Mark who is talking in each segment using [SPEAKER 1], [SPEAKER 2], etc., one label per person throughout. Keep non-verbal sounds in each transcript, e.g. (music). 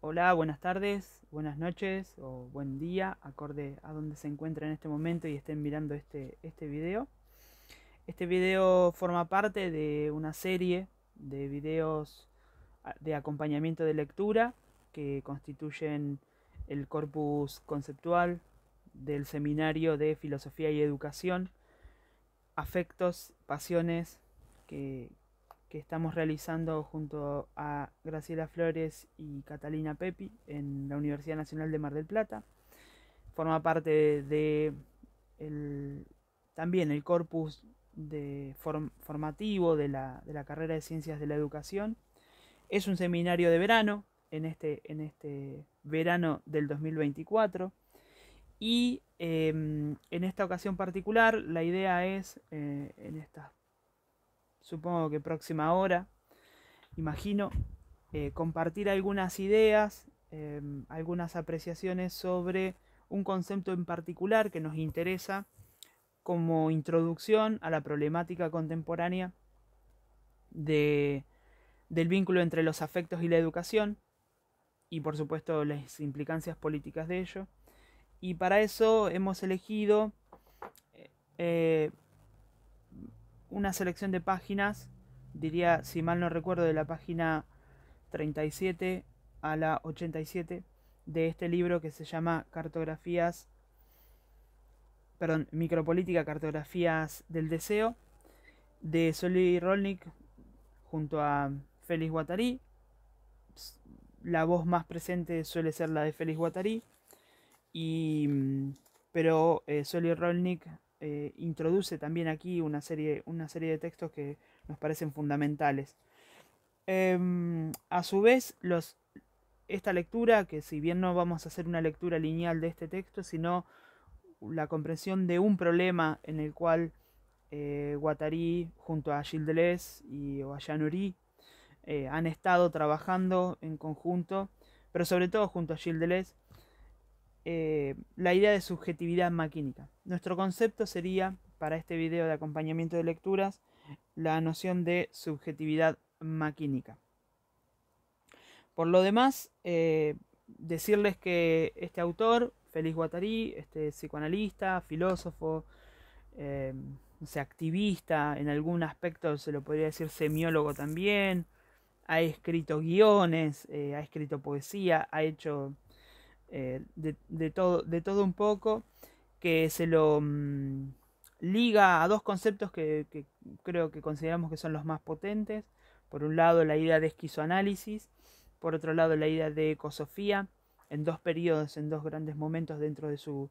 [SPEAKER 1] Hola, buenas tardes, buenas noches o buen día, acorde a donde se encuentren en este momento y estén mirando este, este video. Este video forma parte de una serie de videos ah, de acompañamiento de lectura que constituyen el corpus conceptual del seminario de filosofía y educación, afectos, pasiones que, que estamos realizando junto a Graciela Flores y Catalina Pepi en la Universidad Nacional de Mar del Plata. Forma parte de el, también el corpus de formativo de la, carrera de Ciencias de la Educación. Es un seminario de verano, en este, en este verano del 2024. Y em, en esta ocasión particular, la idea es, eh, en estas supongo que próxima hora, imagino, eh, compartir algunas ideas, em, algunas apreciaciones sobre un concepto en particular que nos interesa como introducción a la problemática contemporánea del vínculo entre los afectos y la educación y por supuesto las implicancias políticas de ello. Y para eso hemos elegido eh, una selección de páginas, diría, si mal no recuerdo, de la página 37 a la 87 de este libro que se llama Cartografías, perdón, Micropolítica, Cartografías del Deseo, de Soli Rolnik junto a Félix Guattari. La voz más presente suele ser la de Félix Guattari, y, mm, pero eh, Soli Rolnik eh, introduce también aquí una serie, una serie de textos que nos parecen fundamentales. Em, a su vez, los, esta lectura, que si bien no vamos a hacer una lectura lineal de este texto, sino la comprensión de un problema en el cual eh, Guattari junto a Gilles Deleuze y jean eh, han estado trabajando en conjunto, pero sobre todo junto a Gilles Deleuze, eh, la idea de subjetividad maquínica. Nuestro concepto sería, para este video de acompañamiento de lecturas, la noción de subjetividad maquínica. Por lo demás, eh, decirles que este autor, Félix Guattari, este psicoanalista, filósofo, eh, activista, en algún aspecto se lo podría decir semiólogo también, ha escrito guiones, eh, ha escrito poesía, ha hecho eh, de, todo, de todo un poco, que se lo mm, liga a dos conceptos que, creo que consideramos que son los más potentes. Por un lado, la idea de esquizoanálisis, por otro lado, la idea de ecosofía, en dos periodos, en dos grandes momentos dentro de su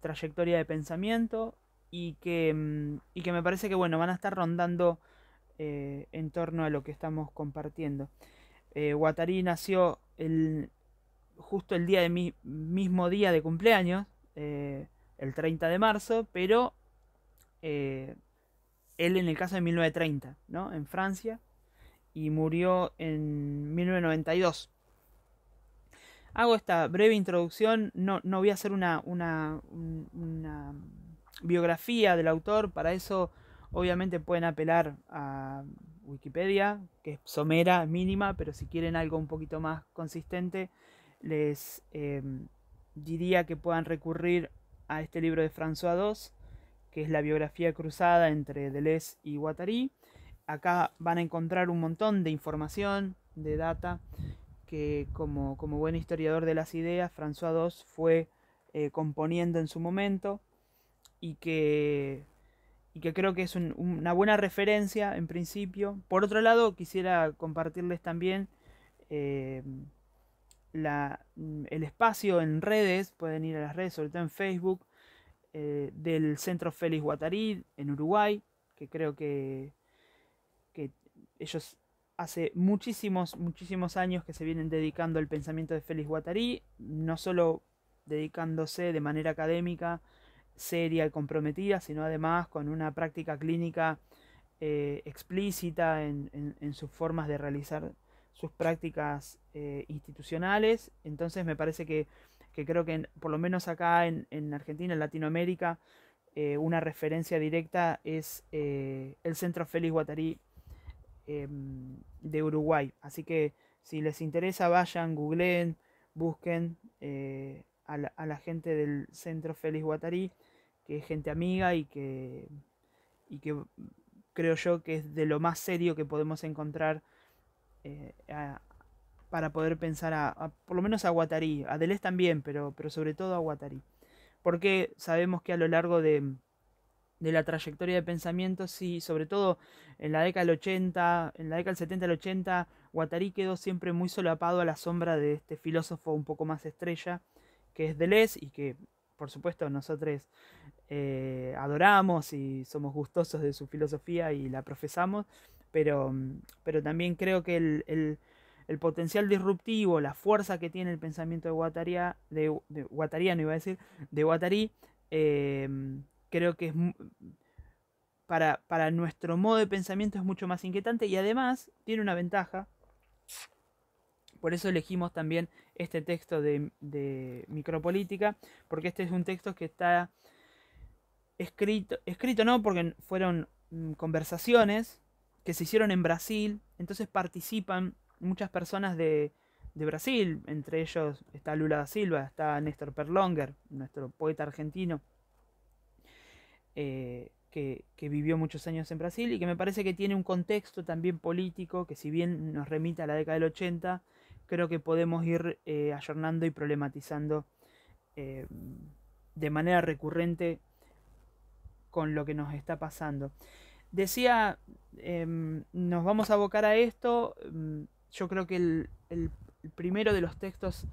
[SPEAKER 1] trayectoria de pensamiento, y que, mm, que me parece que bueno, van a estar rondando eh, en torno a lo que estamos compartiendo. Eh, nació el, justo el día de mi mismo día de cumpleaños, eh, el 30 de marzo, pero eh, él en el caso de 1930, ¿no? En Francia, y murió en 1992. Hago esta breve introducción, no, voy a hacer una biografía del autor, para eso obviamente pueden apelar a Wikipedia, que es somera, mínima, pero si quieren algo un poquito más consistente, les em, diría que puedan recurrir a este libro de François II, que es la biografía cruzada entre Deleuze y Guattari. Acá van a encontrar un montón de información, de data, que como, como buen historiador de las ideas, François II fue eh, componiendo en su momento y que, y que creo que es una buena referencia en principio. Por otro lado, quisiera compartirles también... Em, Mm, el espacio en redes, pueden ir a las redes, sobre todo en Facebook, eh, del Centro Félix Guattari en Uruguay, que creo que, ellos hace muchísimos, muchísimos años que se vienen dedicando al pensamiento de Félix Guattari, no solo dedicándose de manera académica, seria y comprometida, sino además con una práctica clínica eh, explícita en, en sus formas de realizar sus prácticas eh, institucionales. Entonces me parece que, creo que por lo menos acá en, Argentina, en Latinoamérica, eh, una referencia directa es eh, el Centro Félix Guatarí em, de Uruguay. Así que si les interesa, vayan, googleen, busquen a la, gente del Centro Félix Guatarí, que es gente amiga y que, y que creo yo que es de lo más serio que podemos encontrar eh, para poder pensar a, por lo menos a Guattari, a Deleuze también, pero, pero sobre todo a Guattari. Porque sabemos que a lo largo de, de la trayectoria de pensamiento, sí, sobre todo en la década del 80, en la década del 70 al 80, Guattari quedó siempre muy solapado a la sombra de este filósofo un poco más estrella, que es Deleuze y que por supuesto, nosotros eh, adoramos y somos gustosos de su filosofía y la profesamos, pero, pero también creo que el, potencial disruptivo, la fuerza que tiene el pensamiento de Guattari... de, de iba a decir, de Guattari, eh, creo que es para, para nuestro modo de pensamiento es mucho más inquietante y además tiene una ventaja. Por eso elegimos también este texto de, micropolítica, porque este es un texto que está escrito, escrito no, porque fueron mm, conversaciones que se hicieron en Brasil, entonces participan muchas personas de, Brasil, entre ellos está Lula da Silva, está Néstor Perlonger, nuestro poeta argentino, eh, que, que, vivió muchos años en Brasil y que me parece que tiene un contexto también político que si bien nos remite a la década del 80, creo que podemos ir eh, y problematizando eh, de manera recurrente con lo que nos está pasando. Decía, em, nos vamos a abocar a esto. Em, yo creo que el, primero de los textos,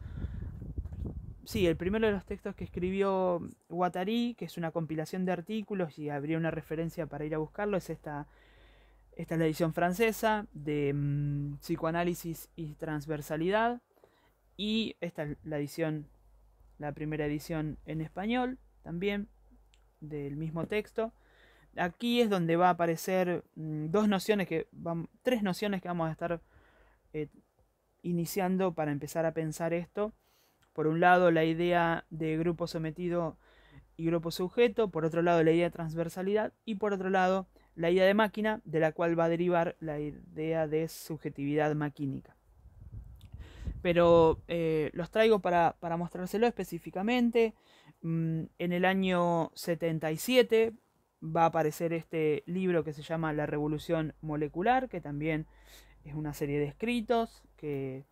[SPEAKER 1] sí, el primero de los textos que escribió Guattari, que es una compilación de artículos y habría una referencia para ir a buscarlo, es esta esta es la edición francesa de mm, Psicoanálisis y Transversalidad. Y esta es la edición, la primera edición en español también, del mismo texto. Aquí es donde va a aparecer mm, dos nociones que van, tres nociones que vamos a estar eh, iniciando para empezar a pensar esto. Por un lado, la idea de grupo sometido y grupo sujeto, por otro lado, la idea de transversalidad y por otro lado, la idea de máquina, de la cual va a derivar la idea de subjetividad maquínica. Pero eh, los traigo para, mostrárselo específicamente. Mm, en el año 77 va a aparecer este libro que se llama La Revolución Molecular, que también es una serie de escritos que,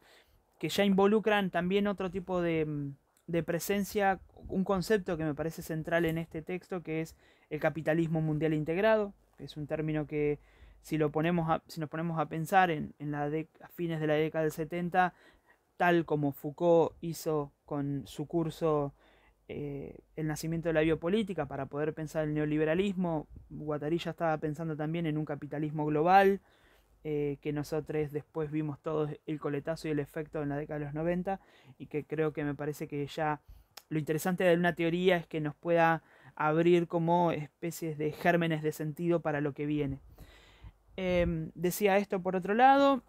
[SPEAKER 1] ya involucran también otro tipo de, de presencia, un concepto que me parece central en este texto, que es el capitalismo mundial integrado, es un término que si, lo ponemos si nos ponemos a pensar en, la a fines de la década del 70, tal como Foucault hizo con su curso eh, El nacimiento de la biopolítica para poder pensar el neoliberalismo, Guattari ya estaba pensando también en un capitalismo global, eh, que nosotros después vimos todo el coletazo y el efecto en la década de los 90, y que creo que me parece que ya lo interesante de una teoría es que nos pueda abrir como especies de gérmenes de sentido para lo que viene. Em, decía esto por otro lado,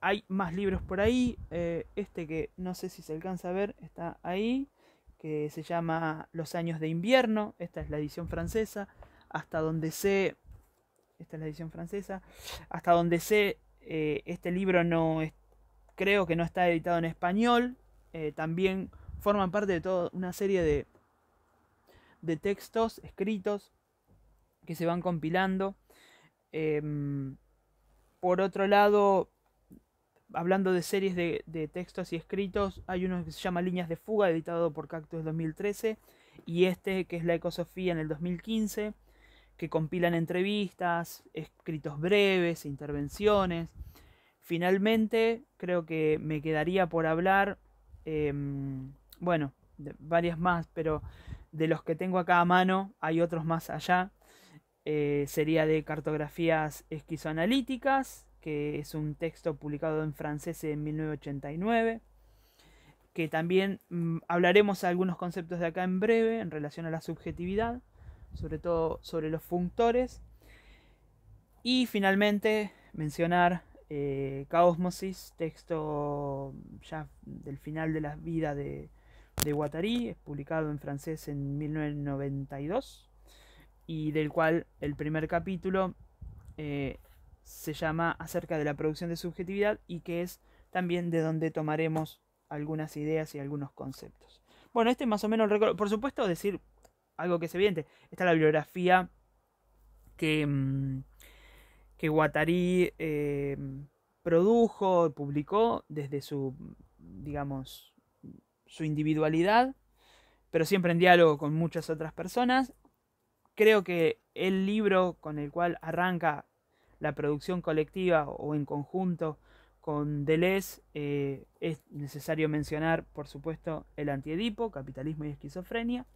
[SPEAKER 1] hay más libros por ahí, eh, este que no sé si se alcanza a ver, está ahí, que se llama Los años de invierno, esta es la edición francesa, hasta donde sé, esta es la edición francesa, hasta donde sé, eh, este libro no es, creo que no está editado en español, eh, también forman parte de toda una serie de de textos escritos que se van compilando. Em, por otro lado, hablando de series de, textos y escritos, hay uno que se llama Líneas de Fuga, editado por Cactus 2013, y este que es La Ecosofía en el 2015, que compilan entrevistas, escritos breves, intervenciones. Finalmente, creo que me quedaría por hablar, em, bueno, varias más, pero de los que tengo acá a mano, hay otros más allá. Eh, sería de cartografías esquizoanalíticas, que es un texto publicado en francés en 1989, que también mm, hablaremos algunos conceptos de acá en breve en relación a la subjetividad, sobre todo sobre los functores. Y finalmente mencionar eh, Caosmosis, texto ya del final de la vida de, de Guattari, publicado en francés en 1992, y del cual el primer capítulo eh, se llama Acerca de la producción de subjetividad y que es también de donde tomaremos algunas ideas y algunos conceptos. Bueno, este más o menos Por supuesto, decir algo que es evidente. Está la bibliografía que, mm, que Guattari eh, produjo, publicó desde su, digamos, su individualidad, pero siempre en diálogo con muchas otras personas. Creo que el libro con el cual arranca la producción colectiva o en conjunto con Deleuze eh, es necesario mencionar, por supuesto, el antiedipo, capitalismo y esquizofrenia.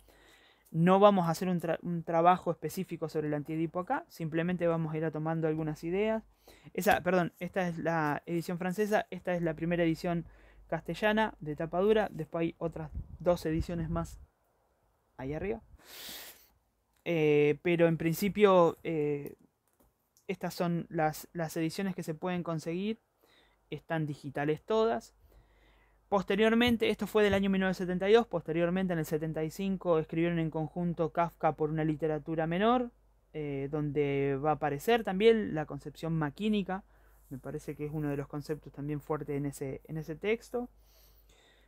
[SPEAKER 1] No vamos a hacer un, trabajo específico sobre el antiedipo acá, simplemente vamos a ir a tomando algunas ideas. Esa, perdón, esta es la edición francesa, esta es la primera edición castellana de tapadura. Después hay otras dos ediciones más ahí arriba. Eh, pero en principio, eh, estas son las, ediciones que se pueden conseguir. Están digitales todas. Posteriormente, esto fue del año 1972, posteriormente en el 75 escribieron en conjunto Kafka por una literatura menor, eh, donde va a aparecer también la concepción maquínica me parece que es uno de los conceptos también fuertes en ese, en ese texto.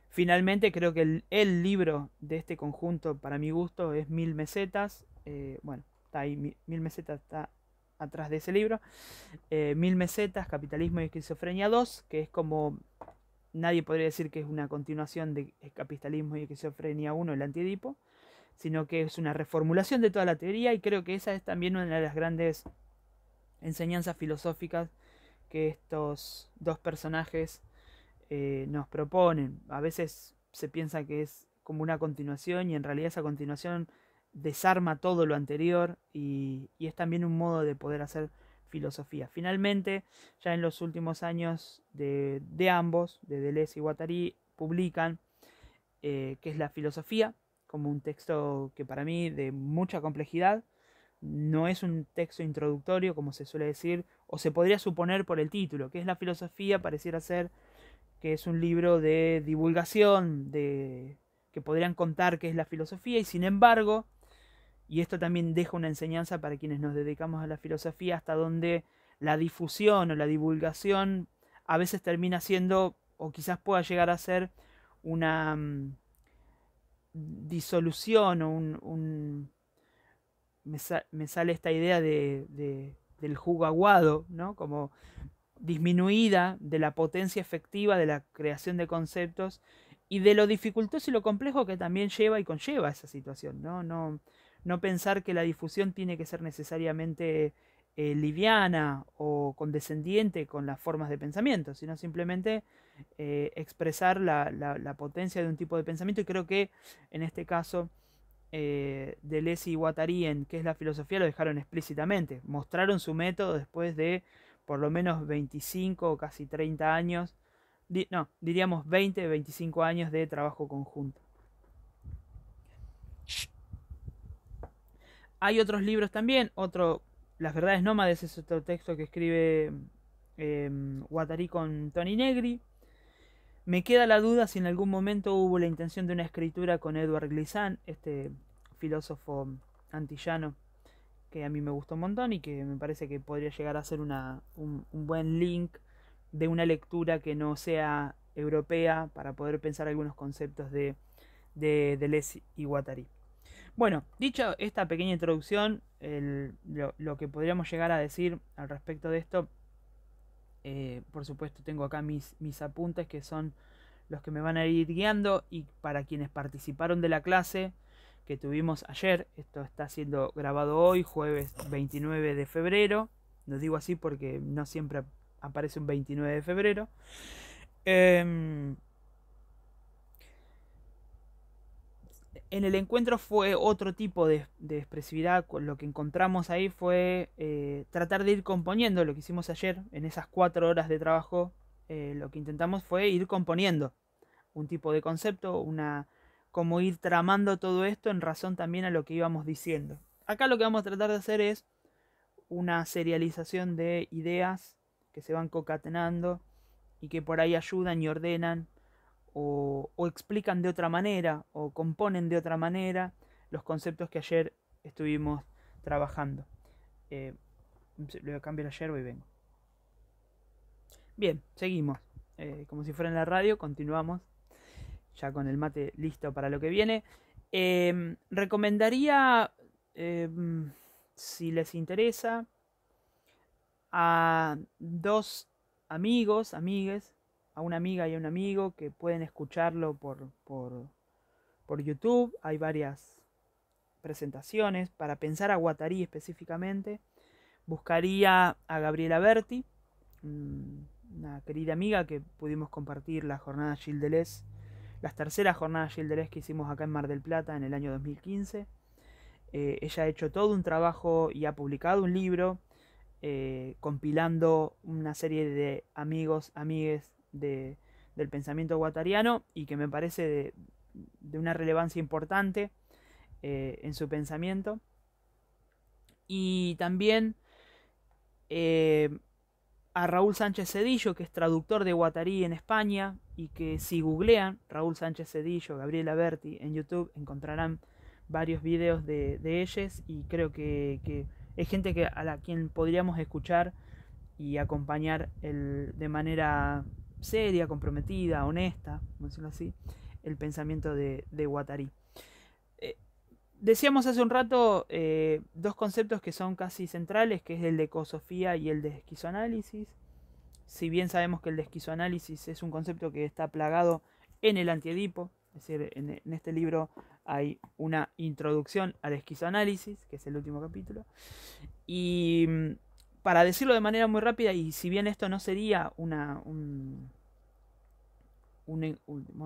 [SPEAKER 1] Finalmente, creo que el, libro de este conjunto, para mi gusto, es Mil Mesetas. Eh, bueno, está ahí, Mil, Mesetas está atrás de ese libro. Eh, mil Mesetas, Capitalismo y Esquizofrenia 2, que es como nadie podría decir que es una continuación de Capitalismo y Esquizofrenia 1, el antiedipo, sino que es una reformulación de toda la teoría y creo que esa es también una de las grandes enseñanzas filosóficas que estos dos personajes eh, nos proponen. A veces se piensa que es como una continuación y en realidad esa continuación desarma todo lo anterior y, es también un modo de poder hacer filosofía. Finalmente, ya en los últimos años de, ambos, de Deleuze y Guattari, publican eh, que es la filosofía, como un texto que para mí de mucha complejidad, no es un texto introductorio, como se suele decir, o se podría suponer por el título, que es la filosofía, pareciera ser que es un libro de divulgación, de que podrían contar qué es la filosofía, y sin embargo, y esto también deja una enseñanza para quienes nos dedicamos a la filosofía, hasta donde la difusión o la divulgación a veces termina siendo, o quizás pueda llegar a ser, una mm, disolución o un me, sale esta idea de, del jugo ¿no? Como disminuida de la potencia efectiva de la creación de conceptos y de lo dificultoso y lo complejo que también lleva y conlleva esa situación, ¿no? No, no pensar que la difusión tiene que ser necesariamente eh, liviana o condescendiente con las formas de pensamiento, sino simplemente eh, expresar la, la potencia de un tipo de pensamiento y creo que en este caso eh, de Lesi y Guattari en qué es la filosofía lo dejaron explícitamente. Mostraron su método después de por lo menos 25 o casi 30 años, no, diríamos 20, 25 años de trabajo conjunto. Hay otros libros también, otro, Las verdades nómades es otro texto que escribe eh, con Tony Negri, me queda la duda si en algún momento hubo la intención de una escritura con Edward Glissant, este filósofo antillano que a mí me gustó un montón y que me parece que podría llegar a ser un, buen link de una lectura que no sea europea para poder pensar algunos conceptos de, de Deleuze y Guattari. Bueno, dicha esta pequeña introducción, lo, que podríamos llegar a decir al respecto de esto eh, por supuesto tengo acá mis, mis apuntes que son los que me van a ir guiando y para quienes participaron de la clase que tuvimos ayer, esto está siendo grabado hoy, jueves 29 de febrero, lo digo así porque no siempre aparece un 29 de febrero. Em, En el encuentro fue otro tipo de, expresividad, lo que encontramos ahí fue eh, tratar de ir componiendo, lo que hicimos ayer en esas cuatro horas de trabajo, eh, lo que intentamos fue ir componiendo un tipo de concepto, una como ir tramando todo esto en razón también a lo que íbamos diciendo. Acá lo que vamos a tratar de hacer es una serialización de ideas que se van concatenando y que por ahí ayudan y ordenan o, explican de otra manera o componen de otra manera los conceptos que ayer estuvimos trabajando. Eh, voy a cambiar ayer, y vengo. Bien, seguimos. Eh, como si fuera en la radio, continuamos. Ya con el mate listo para lo que viene. Em, recomendaría, em, si les interesa, a dos amigos, amigues, a una amiga y a un amigo que pueden escucharlo por, por, por YouTube. Hay varias presentaciones. Para pensar a Guatarí específicamente, buscaría a Gabriela Berti, mm, una querida amiga que pudimos compartir la jornada Gildelés, las terceras jornadas Gildelés que hicimos acá en Mar del Plata en el año 2015. Eh, ella ha hecho todo un trabajo y ha publicado un libro eh, compilando una serie de amigos, amigues del pensamiento guatariano y que me parece de, una relevancia importante eh, en su pensamiento. Y también eh, a Raúl Sánchez Cedillo, que es traductor de Guatarí en España, y que si googlean Raúl Sánchez Cedillo, Gabriela Berti en YouTube, encontrarán varios videos de, ellos y creo que, es gente que, a la quien podríamos escuchar y acompañar el, de manera seria, comprometida, honesta, vamos decirlo así, el pensamiento de, de Guattari. Eh, decíamos hace un rato eh, dos conceptos que son casi centrales, que es el de cosofía y el de esquizoanálisis. Si bien sabemos que el de esquizoanálisis es un concepto que está plagado en el antiedipo, es decir, en, en este libro hay una introducción al esquizoanálisis, que es el último capítulo, y mm, para decirlo de manera muy rápida, y si bien esto no sería una, un, un,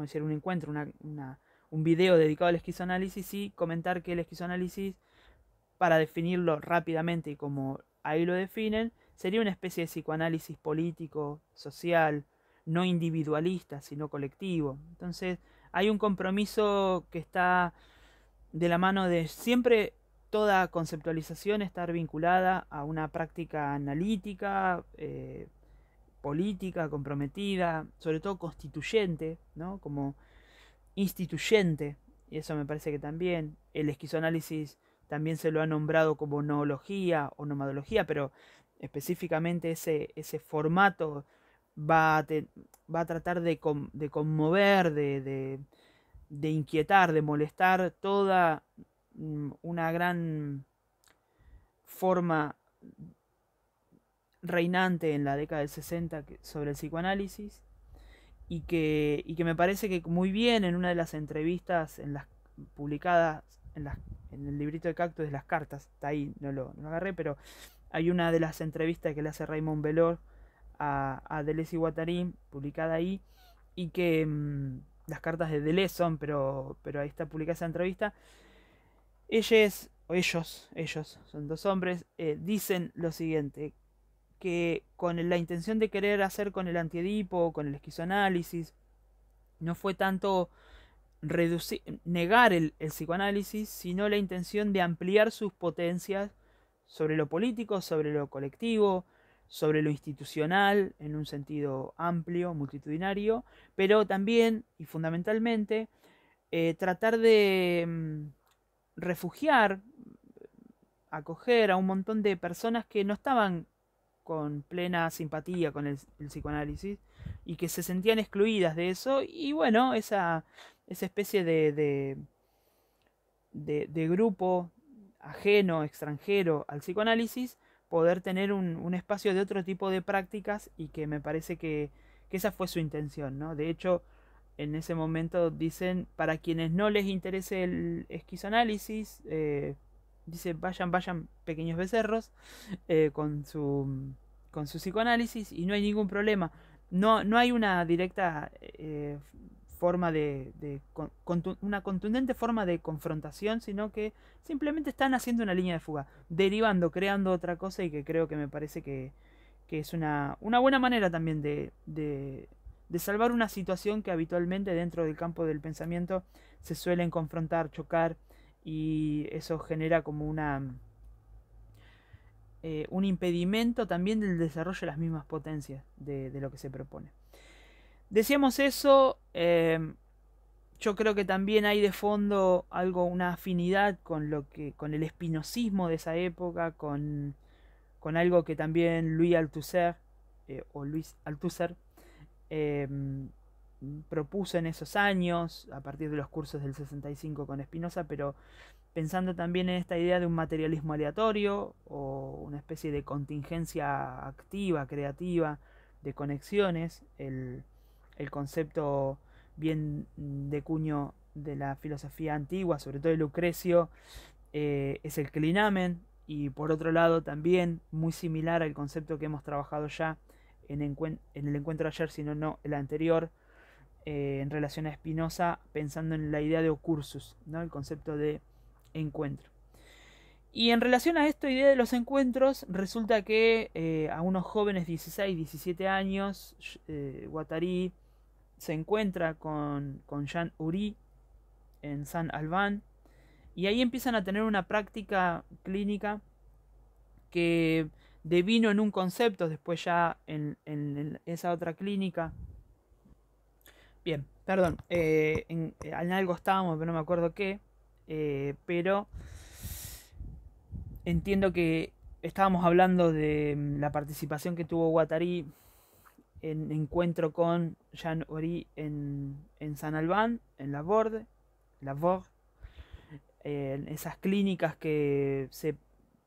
[SPEAKER 1] decir, un encuentro, una, un video dedicado al esquizoanálisis, y comentar que el esquizoanálisis, para definirlo rápidamente y como ahí lo definen, sería una especie de psicoanálisis político, social, no individualista, sino colectivo. Entonces, hay un compromiso que está de la mano de siempre toda conceptualización estar vinculada a una práctica analítica, eh, política, comprometida, sobre todo constituyente, ¿no? Como instituyente, y eso me parece que también el esquizoanálisis también se lo ha nombrado como noología o nomadología, pero específicamente ese, ese formato va a, va a tratar de, conmover, de inquietar, de molestar toda Mm, una gran forma reinante en la década del 60 sobre el psicoanálisis y que, que me parece que muy bien en una de las entrevistas en las publicadas en, las, en el librito de Cactus de las cartas, está ahí, no lo, agarré, pero hay una de las entrevistas que le hace Raymond Velor a, a Deleuze y Guattari, publicada ahí, y que mm, las cartas de Deleuze son, pero, pero ahí está publicada esa entrevista, ellos, o ellos, ellos, son dos hombres, eh, dicen lo siguiente, que con la intención de querer hacer con el antiedipo, con el esquizoanálisis, no fue tanto negar el, psicoanálisis, sino la intención de ampliar sus potencias sobre lo político, sobre lo colectivo, sobre lo institucional, en un sentido amplio, multitudinario, pero también y fundamentalmente eh, tratar de mm, refugiar, acoger a un montón de personas que no estaban con plena simpatía con el, psicoanálisis y que se sentían excluidas de eso y bueno, esa, esa especie de, de, de, grupo ajeno, extranjero al psicoanálisis, poder tener un, espacio de otro tipo de prácticas y que me parece que, que esa fue su intención, ¿no? De hecho, en ese momento dicen, para quienes no les interese el esquizoanálisis, Dicen... Eh, dice, vayan, vayan pequeños becerros eh, con, su, mm, con su psicoanálisis y no hay ningún problema. No, no hay una directa eh, forma de, una contundente forma de confrontación, sino que simplemente están haciendo una línea de fuga, derivando, creando otra cosa y que creo que me parece que, es una, una buena manera también de, de salvar una situación que habitualmente dentro del campo del pensamiento se suelen confrontar, chocar y eso genera como una eh, un impedimento también del desarrollo de las mismas potencias de, lo que se propone. Decíamos eso, em, yo creo que también hay de fondo algo, una afinidad con lo que, con el espinosismo de esa época, con, algo que también Luis Althusser, eh, o Luis Althusser, Em, propuso en esos años, a partir de los cursos del 65 con Spinoza, pero pensando también en esta idea de un materialismo aleatorio o una especie de contingencia activa, creativa, de conexiones, el, concepto bien de cuño de la filosofía antigua, sobre todo de Lucrecio, eh, es el clinamen, y por otro lado también muy similar al concepto que hemos trabajado ya en, el encuentro ayer, sino no el anterior, eh, en relación a Spinoza, pensando en la idea de ocursus, ¿no? el concepto de encuentro. Y en relación a esta idea de los encuentros, resulta que eh, a unos jóvenes 16, 17 años, eh, se encuentra con, con Jean Uri en San Albán, y ahí empiezan a tener una práctica clínica que vino en un concepto después ya en, esa otra clínica. Bien, perdón, eh, eh, en, algo estábamos, pero no me acuerdo qué, eh, pero entiendo que estábamos hablando de mm, la participación que tuvo Guattari en encuentro con Jean Ori en, San Albán, en la Borde, la Borde, en esas clínicas que se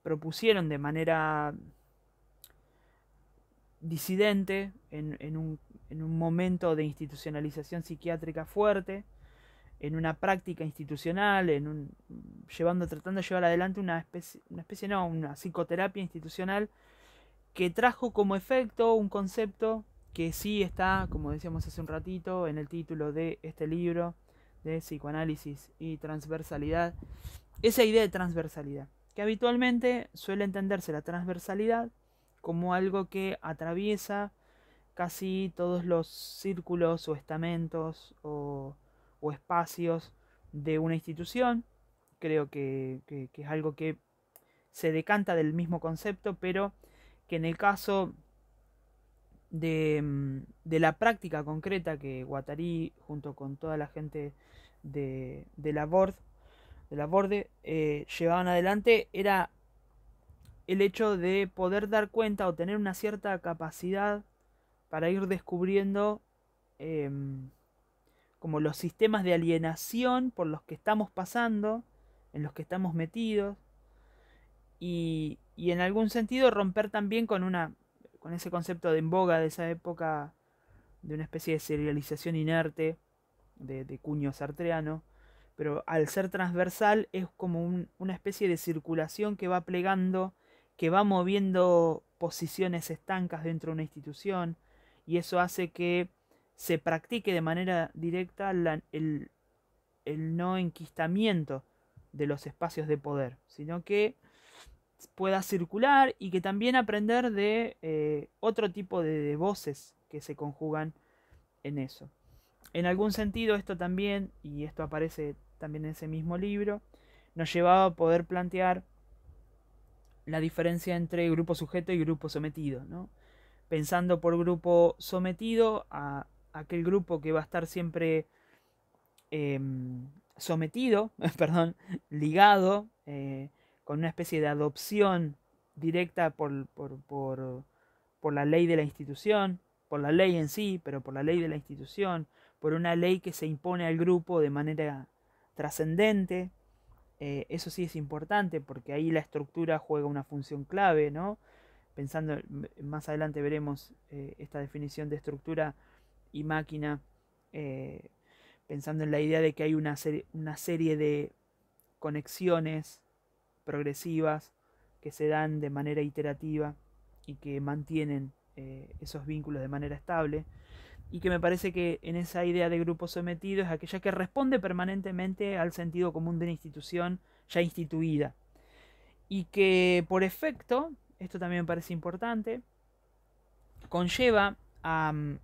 [SPEAKER 1] propusieron de manera disidente en, un, momento de institucionalización psiquiátrica fuerte, en una práctica institucional, en llevando, tratando de llevar adelante una especie, una especie, no, una psicoterapia institucional que trajo como efecto un concepto que sí está, como decíamos hace un ratito, en el título de este libro de psicoanálisis y transversalidad, esa idea de transversalidad, que habitualmente suele entenderse la transversalidad como algo que atraviesa casi todos los círculos o estamentos o, espacios de una institución. Creo que, es algo que se decanta del mismo concepto, pero que en el caso de, mm, la práctica concreta que Guatarí junto con toda la gente de, la Borde, eh, llevaban adelante, era el hecho de poder dar cuenta o tener una cierta capacidad para ir descubriendo em, como los sistemas de alienación por los que estamos pasando, en los que estamos metidos, y, en algún sentido romper también con, una, con ese concepto de en boga de esa época, de una especie de serialización inerte, de, de cuño sartreano, pero al ser transversal es como una especie de circulación que va plegando que va moviendo posiciones estancas dentro de una institución y eso hace que se practique de manera directa el, no enquistamiento de los espacios de poder, sino que pueda circular y que también aprender de eh, otro tipo de, de, voces que se conjugan en eso. En algún sentido esto también, y esto aparece también en ese mismo libro, nos llevaba a poder plantear la diferencia entre grupo sujeto y grupo sometido, ¿no? Pensando por grupo sometido a aquel grupo que va a estar siempre em, sometido, (laughs) perdón, ligado, eh, con una especie de adopción directa por, por la ley de la institución, por la ley en sí, pero por la ley de la institución, por una ley que se impone al grupo de manera trascendente, eh, eso sí es importante porque ahí la estructura juega una función clave, ¿no? Pensando, más adelante veremos eh, esta definición de estructura y máquina, eh, pensando en la idea de que hay una serie de conexiones progresivas que se dan de manera iterativa y que mantienen esos vínculos de manera estable y que me parece que en esa idea de grupo sometido es aquella que responde permanentemente al sentido común de la institución ya instituida. Y que por efecto, esto también me parece importante, conlleva a, mm,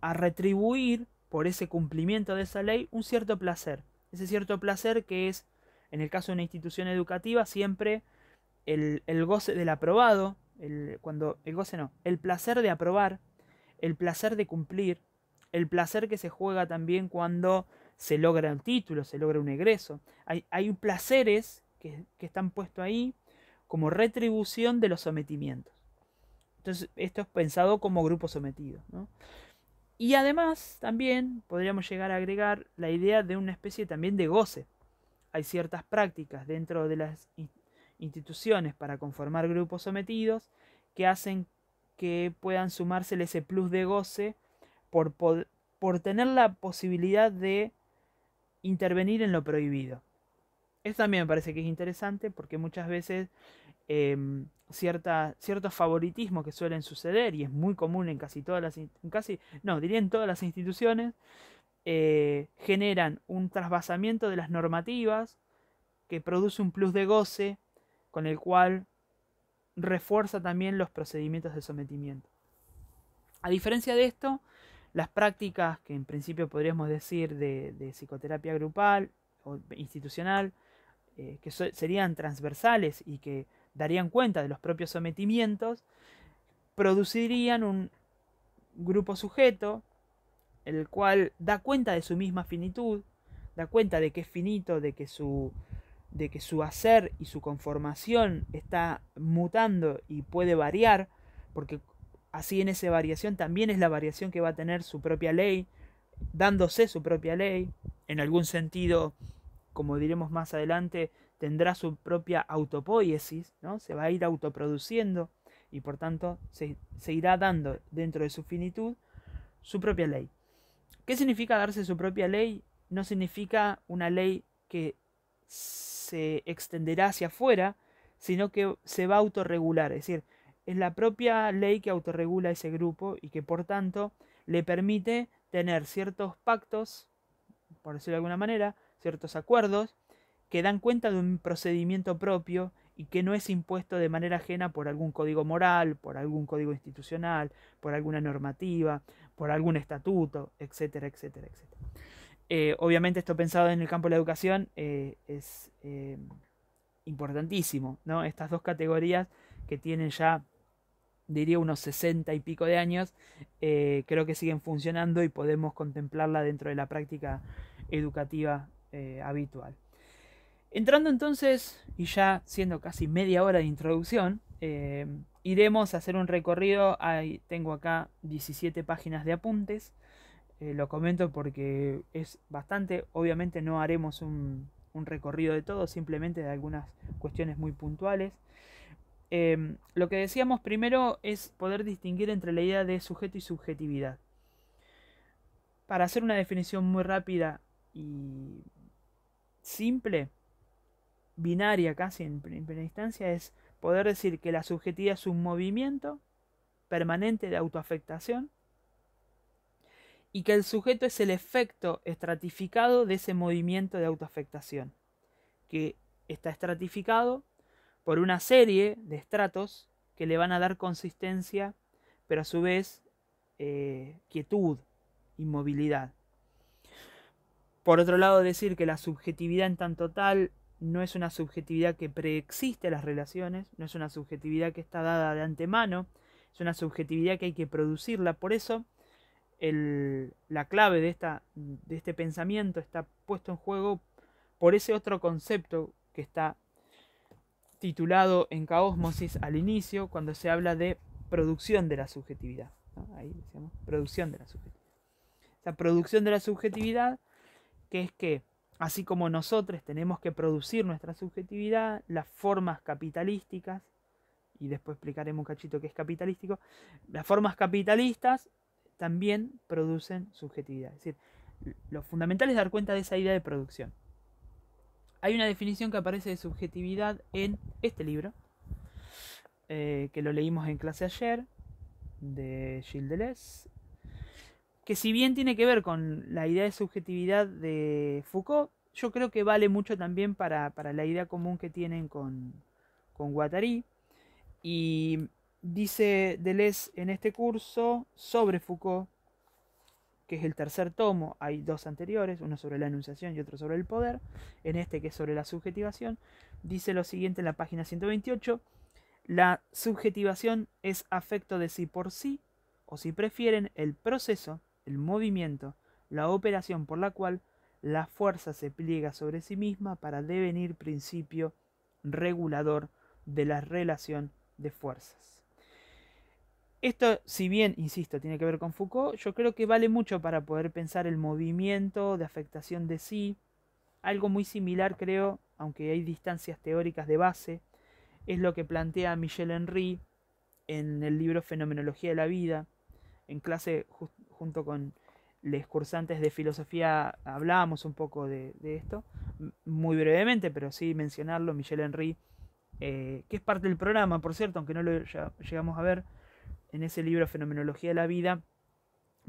[SPEAKER 1] a retribuir por ese cumplimiento de esa ley un cierto placer. Ese cierto placer que es, en el caso de una institución educativa, siempre el, goce del aprobado, cuando el goce no, el placer de aprobar el placer de cumplir, el placer que se juega también cuando se logra un título, se logra un egreso. Hay, placeres que, están puestos ahí como retribución de los sometimientos. Entonces, esto es pensado como grupo sometido. Y además, también podríamos llegar a agregar la idea de una especie también de goce. Hay ciertas prácticas dentro de las instituciones para conformar grupos sometidos que hacen que puedan sumársele ese plus de goce por, tener la posibilidad de intervenir en lo prohibido. Esto también me parece que es interesante porque muchas veces em, cierta, ciertos favoritismos que suelen suceder y es muy común en casi todas las, casi, no, en todas las instituciones, eh, generan un trasvasamiento de las normativas que produce un plus de goce con el cual refuerza también los procedimientos de sometimiento. A diferencia de esto, las prácticas que en principio podríamos decir de, psicoterapia grupal o institucional, eh, que serían transversales y que darían cuenta de los propios sometimientos, producirían un grupo sujeto, el cual da cuenta de su misma finitud, da cuenta de que es finito, de que su, de que su hacer y su conformación está mutando y puede variar, porque así en esa variación también es la variación que va a tener su propia ley, dándose su propia ley, en algún sentido, como diremos más adelante, tendrá su propia autopóiesis, ¿no? se va a ir autoproduciendo y por tanto se, se irá dando dentro de su finitud su propia ley. ¿Qué significa darse su propia ley? No significa una ley que se extenderá hacia afuera, sino que se va a autorregular, es decir, es la propia ley que autorregula ese grupo y que por tanto le permite tener ciertos pactos, por decirlo de alguna manera, ciertos acuerdos que dan cuenta de un procedimiento propio y que no es impuesto de manera ajena por algún código moral, por algún código institucional, por alguna normativa, por algún estatuto, etcétera, etcétera, etcétera. Eh, obviamente esto pensado en el campo de la educación eh, es eh, importantísimo, ¿no? Estas dos categorías que tienen ya, diría, unos 60 y pico de años, creo que siguen funcionando y podemos contemplarla dentro de la práctica educativa habitual. Entrando entonces, y ya siendo casi media hora de introducción, iremos a hacer un recorrido, Ahí tengo acá 17 páginas de apuntes, eh, lo comento porque es bastante, obviamente no haremos un, recorrido de todo, simplemente de algunas cuestiones muy puntuales. Em, lo que decíamos primero es poder distinguir entre la idea de sujeto y subjetividad. Para hacer una definición muy rápida y simple, binaria casi en primera instancia, es poder decir que la subjetividad es un movimiento permanente de autoafectación y que el sujeto es el efecto estratificado de ese movimiento de autoafectación, que está estratificado por una serie de estratos que le van a dar consistencia, pero a su vez quietud eh, quietud, inmovilidad. Por otro lado, decir que la subjetividad en tanto tal no es una subjetividad que preexiste a las relaciones, no es una subjetividad que está dada de antemano, es una subjetividad que hay que producirla. Por eso, la clave de, esta, de este pensamiento está puesto en juego por ese otro concepto que está titulado en Caosmosis al inicio, cuando se habla de producción de la subjetividad. Ahí decíamos, producción de la subjetividad. Esa producción de la subjetividad, que es que, así como nosotros tenemos que producir nuestra subjetividad, las formas capitalísticas, y después explicaremos un cachito qué es capitalístico, las formas capitalistas también producen subjetividad. Es decir, lo fundamental es dar cuenta de esa idea de producción. Hay una definición que aparece de subjetividad en este libro, eh, que lo leímos en clase ayer, de Gilles Deleuze, que si bien tiene que ver con la idea de subjetividad de Foucault, yo creo que vale mucho también para, la idea común que tienen con, con Guattari. Y Dice Deleuze en este curso sobre Foucault, que es el tercer tomo, hay dos anteriores, uno sobre la enunciación y otro sobre el poder, en este que es sobre la subjetivación, dice lo siguiente en la página 128, la subjetivación es afecto de sí por sí, o si prefieren, el proceso, el movimiento, la operación por la cual la fuerza se pliega sobre sí misma para devenir principio regulador de la relación de fuerzas. Esto, si bien, insisto, tiene que ver con Foucault, yo creo que vale mucho para poder pensar el movimiento de afectación de sí, algo muy similar creo, aunque hay distancias teóricas de base, es lo que plantea Michel Henry en el libro Fenomenología de la Vida, en clase junto con los cursantes de filosofía hablábamos un poco de, esto, muy brevemente, pero sí mencionarlo, Michel Henry, eh, que es parte del programa, por cierto, aunque no lo llegamos a ver, en ese libro Fenomenología de la Vida,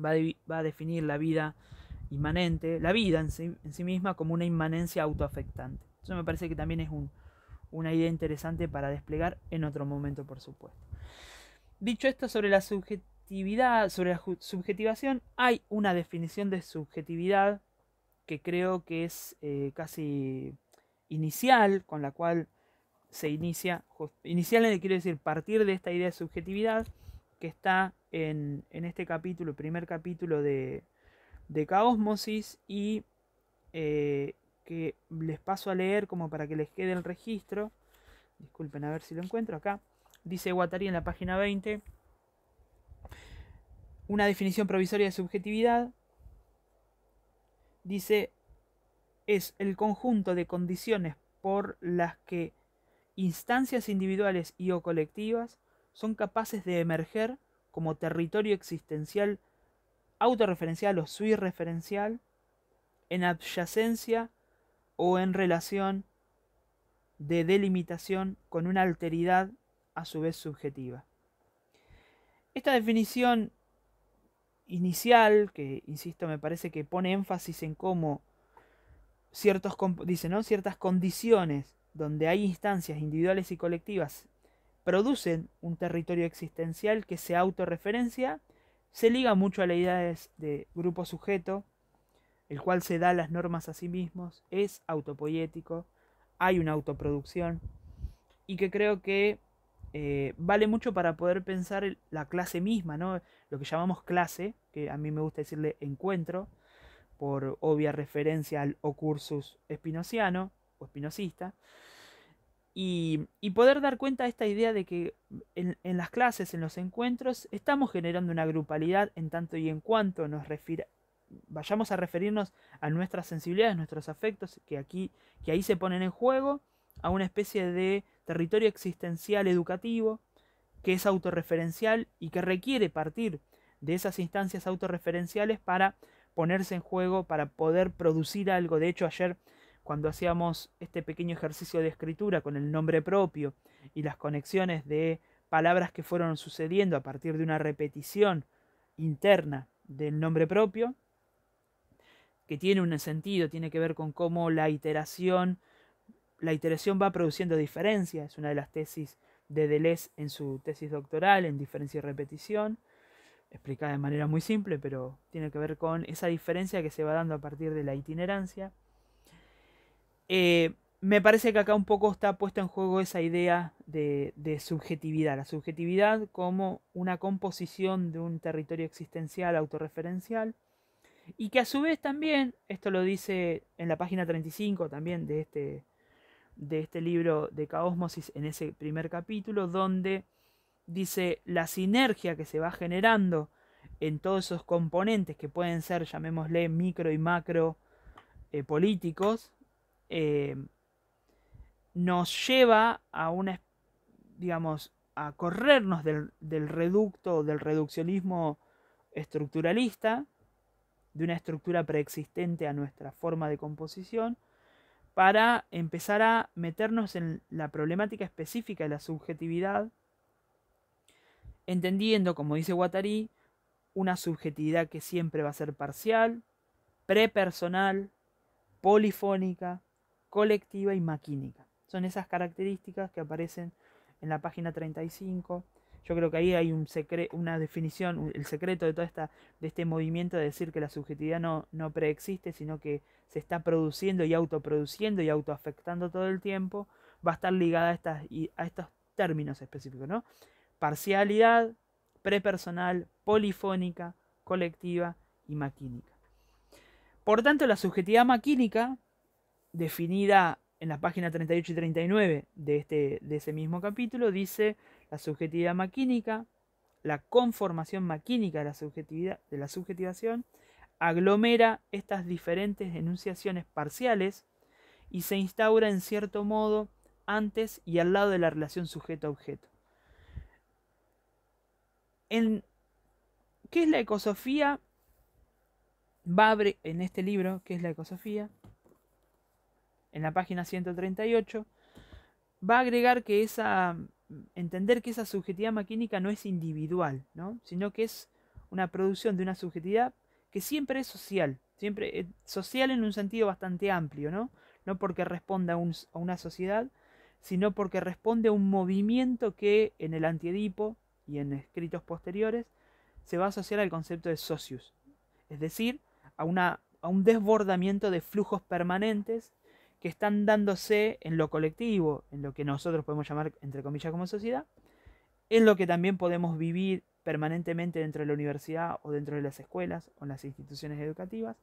[SPEAKER 1] va, a definir la vida inmanente, la vida en sí, misma como una inmanencia autoafectante. Eso me parece que también es una idea interesante para desplegar en otro momento, por supuesto. Dicho esto sobre la subjetividad, sobre la subjetivación, hay una definición de subjetividad que creo que es eh, casi inicial, con la cual se inicia, inicial quiero decir, partir de esta idea de subjetividad, que está en, este capítulo, primer capítulo de, de y eh, que les paso a leer como para que les quede el registro. Disculpen a ver si lo encuentro acá. Dice Guatari en la página 20. Una definición provisoria de subjetividad. Dice, es el conjunto de condiciones por las que instancias individuales y o colectivas son capaces de emerger como territorio existencial autorreferencial o referencial en adyacencia o en relación de delimitación con una alteridad a su vez subjetiva. Esta definición inicial, que insisto, me parece que pone énfasis en cómo ciertas condiciones donde hay instancias individuales y colectivas producen un territorio existencial que se autorreferencia, se liga mucho a la idea de, grupo sujeto, el cual se da las normas a sí mismos, es autopoético, hay una autoproducción, y que creo que eh, vale mucho para poder pensar la clase misma, ¿no? lo que llamamos clase, que a mí me gusta decirle encuentro, por obvia referencia al Ocursus cursus espinociano o espinocista. Y, poder dar cuenta de esta idea de que en, las clases, en los encuentros, estamos generando una grupalidad en tanto y en cuanto nos vayamos a referirnos a nuestras sensibilidades, nuestros afectos, que aquí, que ahí se ponen en juego, a una especie de territorio existencial educativo que es autorreferencial y que requiere partir de esas instancias autorreferenciales para ponerse en juego, para poder producir algo. De hecho, ayer cuando hacíamos este pequeño ejercicio de escritura con el nombre propio y las conexiones de palabras que fueron sucediendo a partir de una repetición interna del nombre propio, que tiene un sentido, tiene que ver con cómo la iteración, la iteración va produciendo diferencia, es una de las tesis de Deleuze en su tesis doctoral en diferencia y repetición, explicada de manera muy simple, pero tiene que ver con esa diferencia que se va dando a partir de la itinerancia. Eh, me parece que acá un poco está puesta en juego esa idea de, subjetividad. La subjetividad como una composición de un territorio existencial autorreferencial. Y que a su vez también, esto lo dice en la página 35 también de este, de este libro de Caosmosis, en ese primer capítulo, donde dice la sinergia que se va generando en todos esos componentes que pueden ser, llamémosle, micro y macro eh, políticos, eh, nos lleva a una, digamos, a corrernos del, del reducto, del reduccionismo estructuralista, de una estructura preexistente a nuestra forma de composición, para empezar a meternos en la problemática específica de la subjetividad, entendiendo, como dice Guattari, una subjetividad que siempre va a ser parcial, prepersonal, polifónica, colectiva y maquínica. Son esas características que aparecen en la página 35. Yo creo que ahí hay un secreto, una definición, el secreto de todo esta, de este movimiento de decir que la subjetividad no, preexiste, sino que se está produciendo y autoproduciendo y autoafectando todo el tiempo, va a estar ligada a, estas, a estos términos específicos, ¿no? Parcialidad, prepersonal, polifónica, colectiva y maquínica. Por tanto, la subjetividad maquínica definida en la página 38 y 39 de, este, ese mismo capítulo, dice la subjetividad maquínica, la conformación maquínica de la, subjetividad, de la subjetivación, aglomera estas diferentes enunciaciones parciales y se instaura en cierto modo antes y al lado de la relación sujeto-objeto. ¿Qué es la ecosofía? Va a en este libro, ¿qué es la ecosofía? en la página 138, va a agregar que esa, mm, entender que esa subjetividad maquínica no es individual, sino que es una producción de una subjetividad que siempre es social, siempre eh, social en un sentido bastante amplio, no, porque responda a, una sociedad, sino porque responde a un movimiento que en el antiedipo y en escritos posteriores se va a asociar al concepto de socius, es decir, a, una, a un desbordamiento de flujos permanentes que están dándose en lo colectivo, en lo que nosotros podemos llamar, entre comillas, como sociedad, en lo que también podemos vivir permanentemente dentro de la universidad o dentro de las escuelas o en las instituciones educativas,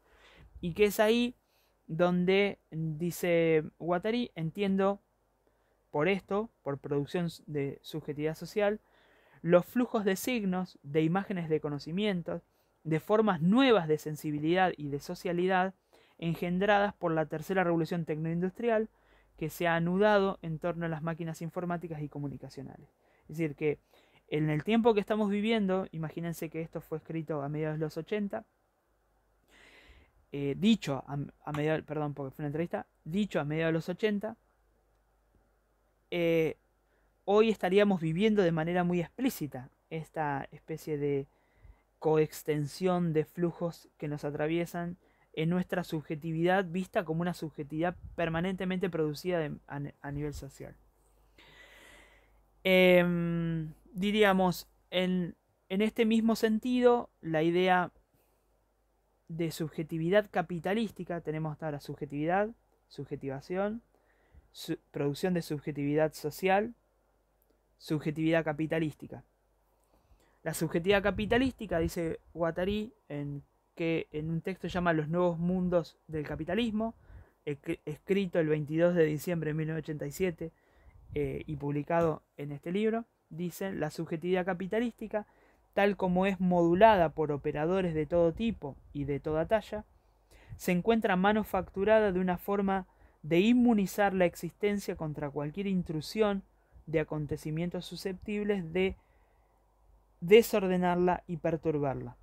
[SPEAKER 1] y que es ahí donde dice Guattari, entiendo por esto, por producción de subjetividad social, los flujos de signos, de imágenes de conocimientos, de formas nuevas de sensibilidad y de socialidad, engendradas por la tercera revolución tecnoindustrial que se ha anudado en torno a las máquinas informáticas y comunicacionales. Es decir, que en el tiempo que estamos viviendo, imagínense que esto fue escrito a mediados de los 80, eh, dicho a, mediados, perdón, porque fue una entrevista, dicho a mediados de los 80, eh, hoy estaríamos viviendo de manera muy explícita esta especie de coextensión de flujos que nos atraviesan en nuestra subjetividad vista como una subjetividad permanentemente producida a, nivel social. Em, diríamos, en, este mismo sentido, la idea de subjetividad capitalística, tenemos la subjetividad, subjetivación, producción de subjetividad social, subjetividad capitalística. La subjetividad capitalística, dice Guattari en que en un texto llama Los Nuevos Mundos del Capitalismo, escrito el 22 de diciembre de 1987 eh, y publicado en este libro, dicen la subjetividad capitalística, tal como es modulada por operadores de todo tipo y de toda talla, se encuentra manufacturada de una forma de inmunizar la existencia contra cualquier intrusión de acontecimientos susceptibles de desordenarla y perturbarla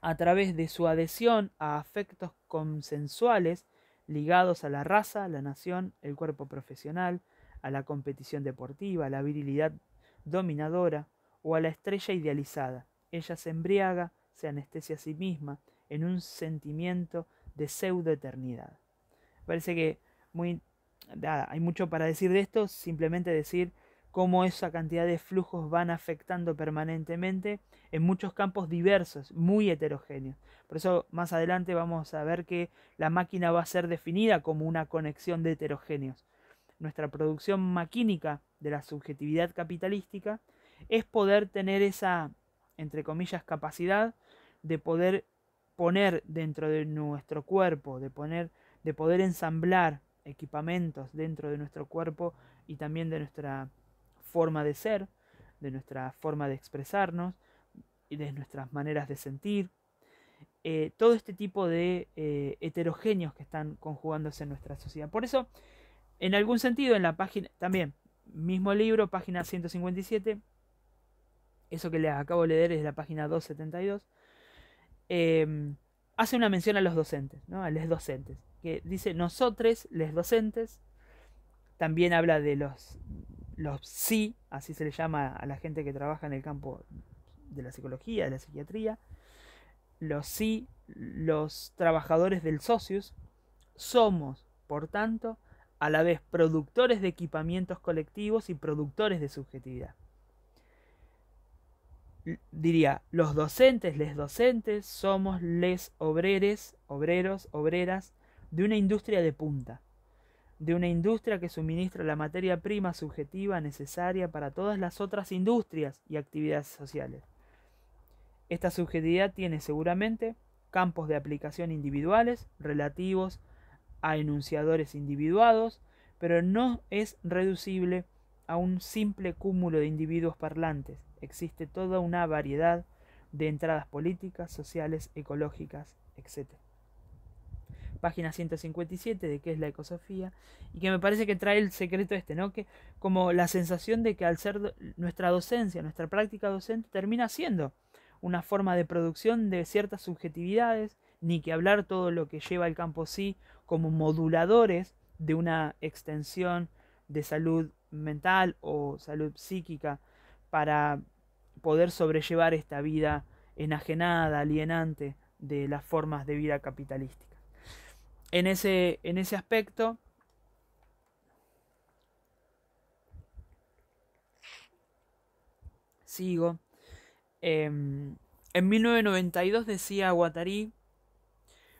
[SPEAKER 1] a través de su adhesión a afectos consensuales ligados a la raza, la nación, el cuerpo profesional, a la competición deportiva, a la virilidad dominadora o a la estrella idealizada. Ella se embriaga, se anestesia a sí misma en un sentimiento de pseudo eternidad. Parece que muy hay mucho para decir de esto, simplemente decir cómo esa cantidad de flujos van afectando permanentemente en muchos campos diversos, muy heterogéneos. Por eso más adelante vamos a ver que la máquina va a ser definida como una conexión de heterogéneos. Nuestra producción maquínica de la subjetividad capitalística es poder tener esa, entre comillas, capacidad de poder poner dentro de nuestro cuerpo, de, poner, de poder ensamblar equipamientos dentro de nuestro cuerpo y también de nuestra forma de ser, de nuestra forma de expresarnos y de nuestras maneras de sentir. Eh, todo este tipo de eh, heterogéneos que están conjugándose en nuestra sociedad. Por eso, en algún sentido, en la página, también, mismo libro, página 157, eso que les acabo de leer es la página 272, em, hace una mención a los docentes, ¿no? a los docentes, que dice nosotros, les docentes, también habla de los los sí, así se le llama a la gente que trabaja en el campo de la psicología, de la psiquiatría, los sí, los trabajadores del socios, somos, por tanto, a la vez productores de equipamientos colectivos y productores de subjetividad. Diría, los docentes, les docentes, somos les obreres, obreros, obreras de una industria de punta de una industria que suministra la materia prima subjetiva necesaria para todas las otras industrias y actividades sociales. Esta subjetividad tiene seguramente campos de aplicación individuales relativos a enunciadores individuados, pero no es reducible a un simple cúmulo de individuos parlantes. Existe toda una variedad de entradas políticas, sociales, ecológicas, etc página 157 de qué es la ecosofía, y que me parece que trae el secreto este, ¿no? Que como la sensación de que al ser nuestra docencia, nuestra práctica docente termina siendo una forma de producción de ciertas subjetividades, ni que hablar todo lo que lleva el campo sí como moduladores de una extensión de salud mental o salud psíquica para poder sobrellevar esta vida enajenada, alienante de las formas de vida capitalista en ese, en ese aspecto. Sigo. Em, en 1992 decía Guattari,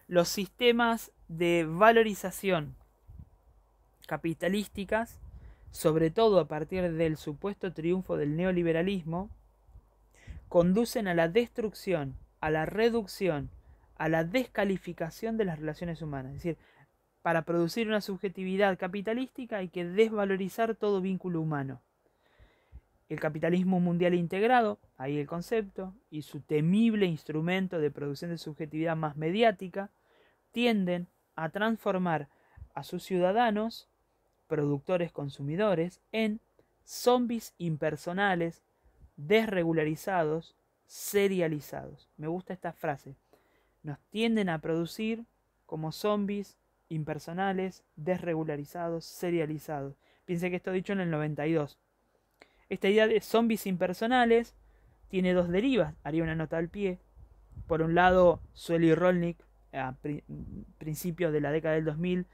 [SPEAKER 1] los sistemas de valorización capitalísticas, sobre todo a partir del supuesto triunfo del neoliberalismo, conducen a la destrucción, a la reducción a la descalificación de las relaciones humanas. Es decir, para producir una subjetividad capitalística hay que desvalorizar todo vínculo humano. El capitalismo mundial integrado, ahí el concepto, y su temible instrumento de producción de subjetividad más mediática, tienden a transformar a sus ciudadanos, productores consumidores, en zombies impersonales, desregularizados, serializados. Me gusta esta frase nos tienden a producir como zombies impersonales, desregularizados, serializados. Piense que esto dicho en el 92. Esta idea de zombies impersonales tiene dos derivas, haría una nota al pie. Por un lado, Sueli Rolnik, a principios de la década del 2000,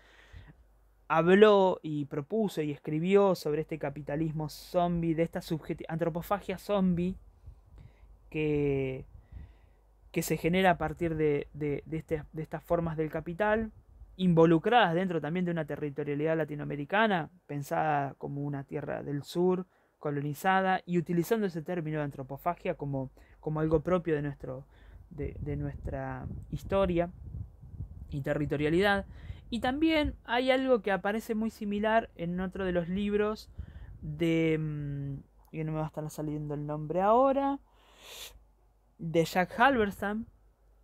[SPEAKER 1] habló y propuso y escribió sobre este capitalismo zombie, de esta antropofagia zombie que que se genera a partir de, este, de, estas formas del capital, involucradas dentro también de una territorialidad latinoamericana, pensada como una tierra del sur, colonizada, y utilizando ese término de antropofagia como, como algo propio de, nuestro, de, nuestra historia y territorialidad. Y también hay algo que aparece muy similar en otro de los libros de... Mm, no me va a estar saliendo el nombre ahora de Jack Halberstam,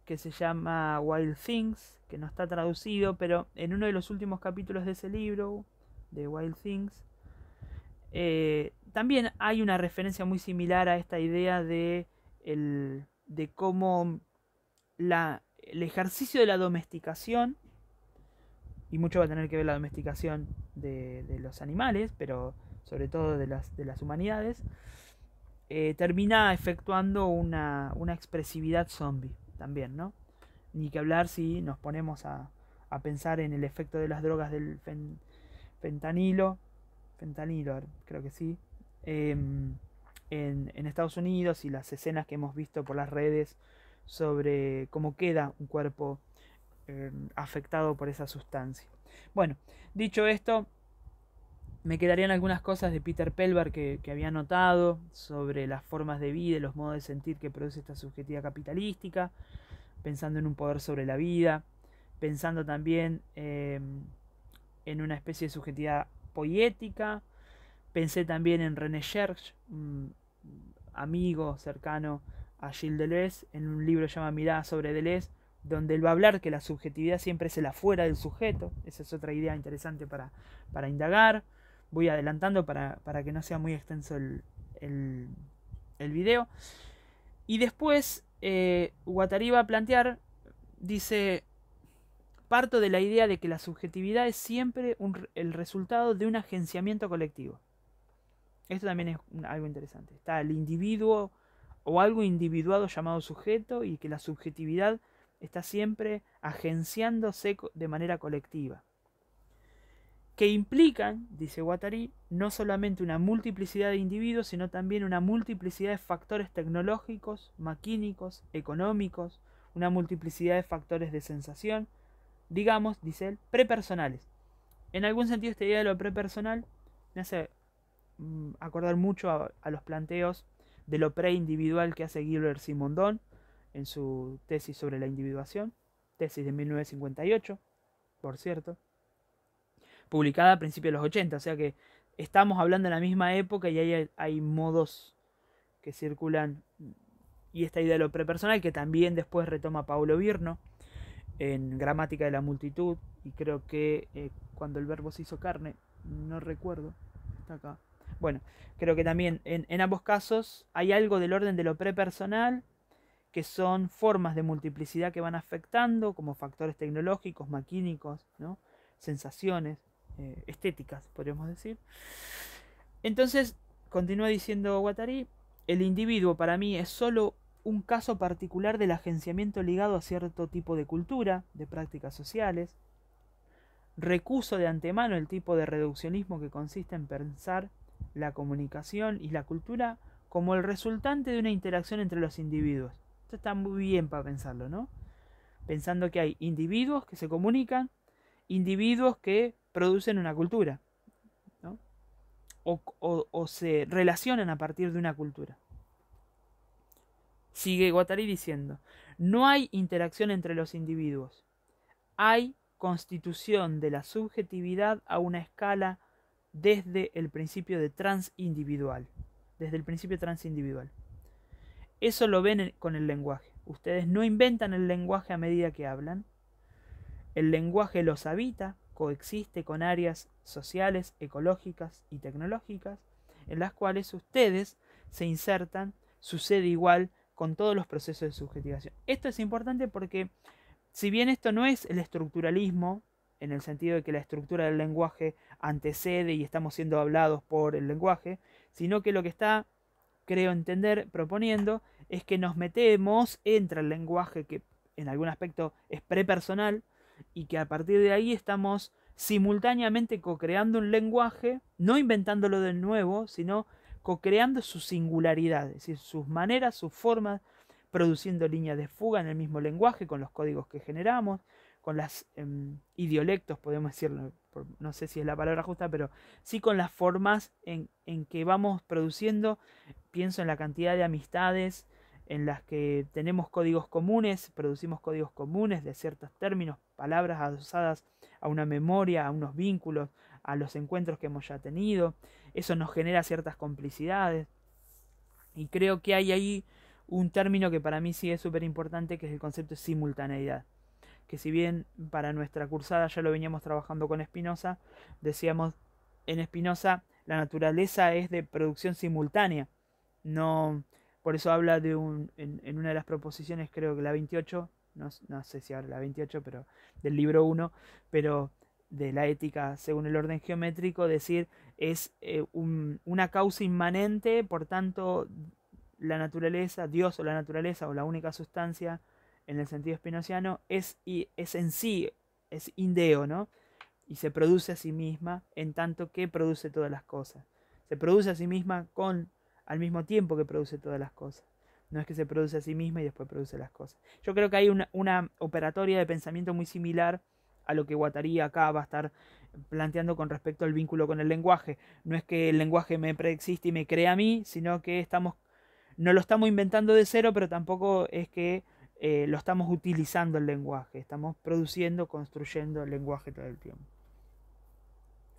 [SPEAKER 1] que se llama Wild Things, que no está traducido, pero en uno de los últimos capítulos de ese libro, de Wild Things, eh, también hay una referencia muy similar a esta idea de, de cómo el ejercicio de la domesticación, y mucho va a tener que ver la domesticación de, los animales, pero sobre todo de las, de las humanidades, eh, termina efectuando una, expresividad zombie también, ¿no? Ni que hablar si nos ponemos a, pensar en el efecto de las drogas del fentanilo, fentanilo creo que sí, em, en, Estados Unidos y las escenas que hemos visto por las redes sobre cómo queda un cuerpo em, afectado por esa sustancia. Bueno, dicho esto, me quedarían algunas cosas de Peter Pelbar que, había notado sobre las formas de vida y los modos de sentir que produce esta subjetividad capitalística, pensando en un poder sobre la vida, pensando también em, en una especie de subjetividad poética. Pensé también en René Scherch amigo cercano a Gilles Deleuze, en un libro llamado Mirada sobre Deleuze, donde él va a hablar que la subjetividad siempre es el afuera del sujeto. Esa es otra idea interesante para indagar voy adelantando para, que no sea muy extenso el, el, video. Y después eh, va a plantear, dice, parto de la idea de que la subjetividad es siempre el resultado de un agenciamiento colectivo. Esto también es algo interesante. Está el individuo o algo individuado llamado sujeto y que la subjetividad está siempre agenciándose de manera colectiva que implican, dice Guattari, no solamente una multiplicidad de individuos, sino también una multiplicidad de factores tecnológicos, maquínicos, económicos, una multiplicidad de factores de sensación, digamos, dice él, prepersonales. En algún sentido esta idea de lo prepersonal me hace mm, acordar mucho a, los planteos de lo preindividual que hace Gilbert Simondon en su tesis sobre la individuación, tesis de 1958, por cierto publicada a principios de los 80, o sea que estamos hablando de la misma época y hay, hay modos que circulan y esta idea de lo prepersonal que también después retoma Paulo Virno en Gramática de la Multitud y creo que eh, cuando el verbo se hizo carne, no recuerdo, está acá. Bueno, creo que también en, ambos casos hay algo del orden de lo prepersonal que son formas de multiplicidad que van afectando como factores tecnológicos, maquínicos, ¿no? sensaciones, eh, estéticas, podríamos decir. Entonces, continúa diciendo Guattari, el individuo para mí es solo un caso particular del agenciamiento ligado a cierto tipo de cultura, de prácticas sociales. Recuso de antemano el tipo de reduccionismo que consiste en pensar la comunicación y la cultura como el resultante de una interacción entre los individuos. Esto está muy bien para pensarlo, ¿no? Pensando que hay individuos que se comunican, individuos que producen una cultura. O, o, se relacionan a partir de una cultura. Sigue Guattari diciendo, no hay interacción entre los individuos. Hay constitución de la subjetividad a una escala desde el principio de transindividual. Desde el principio transindividual. Eso lo ven con el lenguaje. Ustedes no inventan el lenguaje a medida que hablan. El lenguaje los habita, coexiste con áreas sociales, ecológicas y tecnológicas, en las cuales ustedes se insertan, sucede igual con todos los procesos de subjetivación. Esto es importante porque si bien esto no es el estructuralismo, en el sentido de que la estructura del lenguaje antecede y estamos siendo hablados por el lenguaje, sino que lo que está, creo entender, proponiendo es que nos metemos entre el lenguaje que en algún aspecto es prepersonal, y que a partir de ahí estamos simultáneamente co-creando un lenguaje, no inventándolo de nuevo, sino co-creando su singularidad, es decir, sus maneras, sus formas, produciendo líneas de fuga en el mismo lenguaje, con los códigos que generamos, con las em, idiolectos, podemos decirlo, no sé si es la palabra justa, pero sí con las formas en, que vamos produciendo. Pienso en la cantidad de amistades en las que tenemos códigos comunes, producimos códigos comunes de ciertos términos, palabras adosadas a una memoria, a unos vínculos, a los encuentros que hemos ya tenido. Eso nos genera ciertas complicidades. Y creo que hay ahí un término que para mí sí es súper importante, que es el concepto de simultaneidad. Que si bien para nuestra cursada ya lo veníamos trabajando con Espinosa, decíamos, en Espinosa la naturaleza es de producción simultánea. No, por eso habla de un, en una de las proposiciones, creo que la 28, no, sé si ahora la 28, pero del libro 1, pero de la ética según el orden geométrico, decir es eh, un, una causa inmanente, por tanto la naturaleza, Dios o la naturaleza o la única sustancia en el sentido espinociano es, y, es en sí, es indeo, ¿no? Y se produce a sí misma en tanto que produce todas las cosas. Se produce a sí misma con al mismo tiempo que produce todas las cosas. No es que se produce a sí misma y después produce las cosas. Yo creo que hay una, operatoria de pensamiento muy similar a lo que Guattari acá va a estar planteando con respecto al vínculo con el lenguaje. No es que el lenguaje me preexiste y me crea a mí, sino que estamos, no lo estamos inventando de cero, pero tampoco es que eh, lo estamos utilizando el lenguaje, estamos produciendo, construyendo el lenguaje todo el tiempo.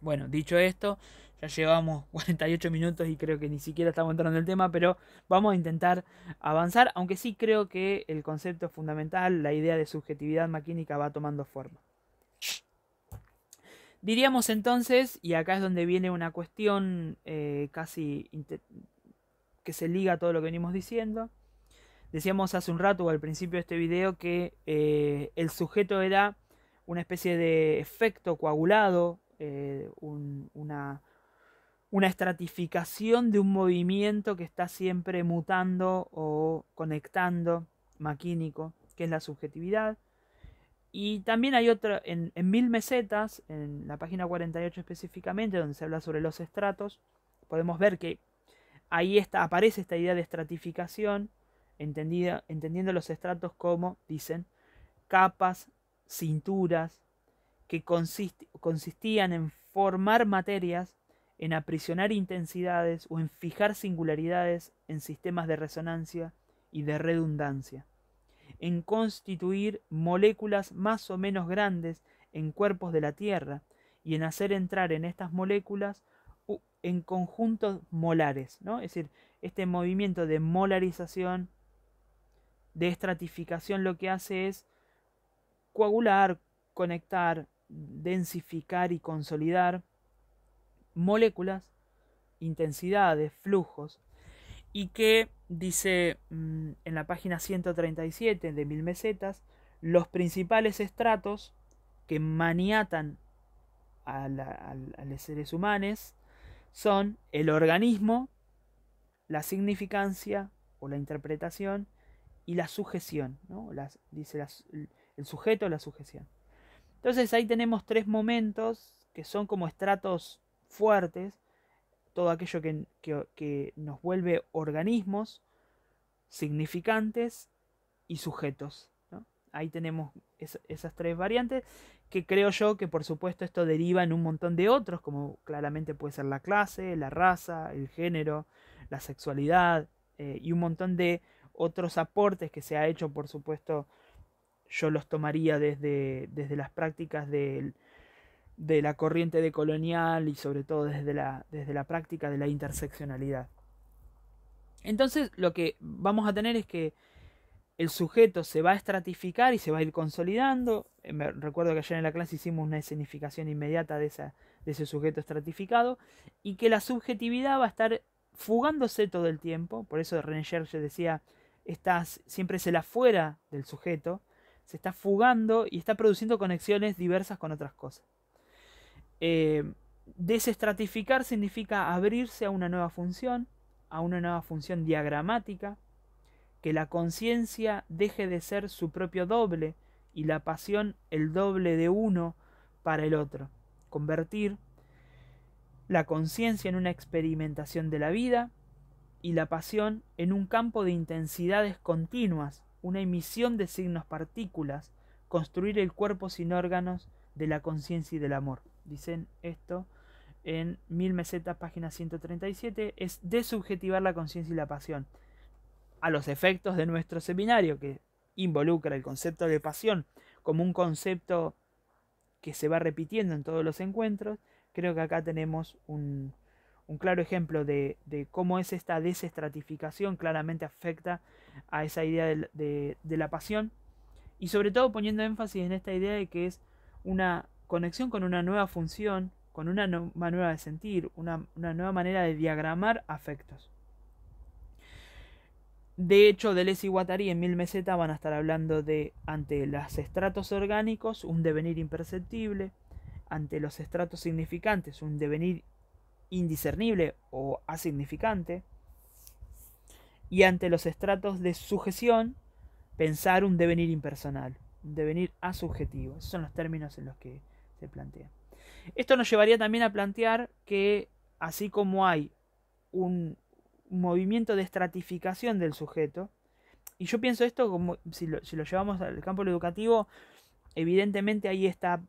[SPEAKER 1] Bueno, dicho esto, ya llevamos 48 (laughs) minutos y creo que ni siquiera estamos entrando en el tema, pero vamos a intentar avanzar, aunque sí creo que el concepto fundamental, la idea de subjetividad maquínica va tomando forma. Diríamos entonces, y acá es donde viene una cuestión eh, casi que se liga a todo lo que venimos diciendo. Decíamos hace un rato o al principio de este video que eh, el sujeto era una especie de efecto coagulado eh, una, estratificación de un movimiento que está siempre mutando o conectando, maquínico, que es la subjetividad. Y también hay otra, en, Mil Mesetas, en la página 48 específicamente, donde se habla sobre los estratos, podemos ver que ahí está, aparece esta idea de estratificación, entendida, entendiendo los estratos como, dicen, capas, cinturas, que consistían en formar materias, en aprisionar intensidades o en fijar singularidades en sistemas de resonancia y de redundancia, en constituir moléculas más o menos grandes en cuerpos de la Tierra y en hacer entrar en estas moléculas en conjuntos molares, ¿no? Es decir, este movimiento de molarización, de estratificación, lo que hace es coagular, conectar, densificar y consolidar moléculas, intensidades, flujos, y que dice mm, en la página 137 de Mil Mesetas, los principales estratos que maniatan a, los seres humanos son el organismo, la significancia o la interpretación y la sujeción, ¿no? Las, dice el sujeto, la sujeción. Entonces ahí tenemos tres momentos que son como estratos fuertes, todo aquello que, que, nos vuelve organismos significantes y sujetos. Ahí tenemos esas tres variantes que creo yo que por supuesto esto deriva en un montón de otros, como claramente puede ser la clase, la raza, el género, la sexualidad eh, y un montón de otros aportes que se ha hecho por supuesto yo los tomaría desde, desde las prácticas de la corriente decolonial y sobre todo desde la, desde la práctica de la interseccionalidad. Entonces lo que vamos a tener es que el sujeto se va a estratificar y se va a ir consolidando. Eh, me recuerdo que ayer en la clase hicimos una escenificación inmediata de, ese sujeto estratificado y que la subjetividad va a estar fugándose todo el tiempo. Por eso René Scherz decía, estás, siempre es el afuera del sujeto se está fugando y está produciendo conexiones diversas con otras cosas. Eh, desestratificar significa abrirse a una nueva función, a una nueva función diagramática, que la conciencia deje de ser su propio doble y la pasión el doble de uno para el otro. Convertir la conciencia en una experimentación de la vida y la pasión en un campo de intensidades continuas una emisión de signos partículas, construir el cuerpo sin órganos de la conciencia y del amor. Dicen esto en Mil Mesetas, página 137, es desubjetivar la conciencia y la pasión. A los efectos de nuestro seminario, que involucra el concepto de pasión como un concepto que se va repitiendo en todos los encuentros, creo que acá tenemos un, un claro ejemplo de, cómo es esta desestratificación claramente afecta a esa idea de, la pasión y sobre todo poniendo énfasis en esta idea de que es una conexión con una nueva función, con una nueva manera de sentir, una, nueva manera de diagramar afectos. De hecho, Deleuze y Guattari en Mil Meseta van a estar hablando de ante los estratos orgánicos, un devenir imperceptible, ante los estratos significantes, un devenir indiscernible o asignificante, y ante los estratos de sujeción, pensar un devenir impersonal, un devenir asubjetivo. Esos son los términos en los que se plantea. Esto nos llevaría también a plantear que, así como hay un movimiento de estratificación del sujeto, y yo pienso esto como si lo, si lo llevamos al campo educativo, evidentemente ahí está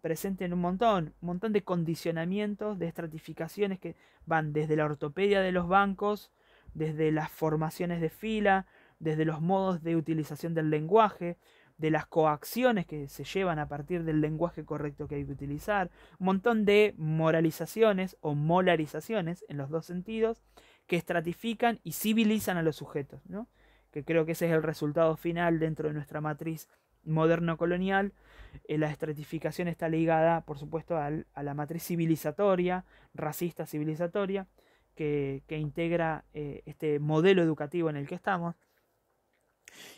[SPEAKER 1] presente en un montón, un montón de condicionamientos, de estratificaciones que van desde la ortopedia de los bancos, desde las formaciones de fila, desde los modos de utilización del lenguaje, de las coacciones que se llevan a partir del lenguaje correcto que hay que utilizar, un montón de moralizaciones o molarizaciones en los dos sentidos que estratifican y civilizan a los sujetos, ¿no? que creo que ese es el resultado final dentro de nuestra matriz moderno colonial, eh, la estratificación está ligada, por supuesto, a la matriz civilizatoria, racista civilizatoria, que, integra eh, este modelo educativo en el que estamos,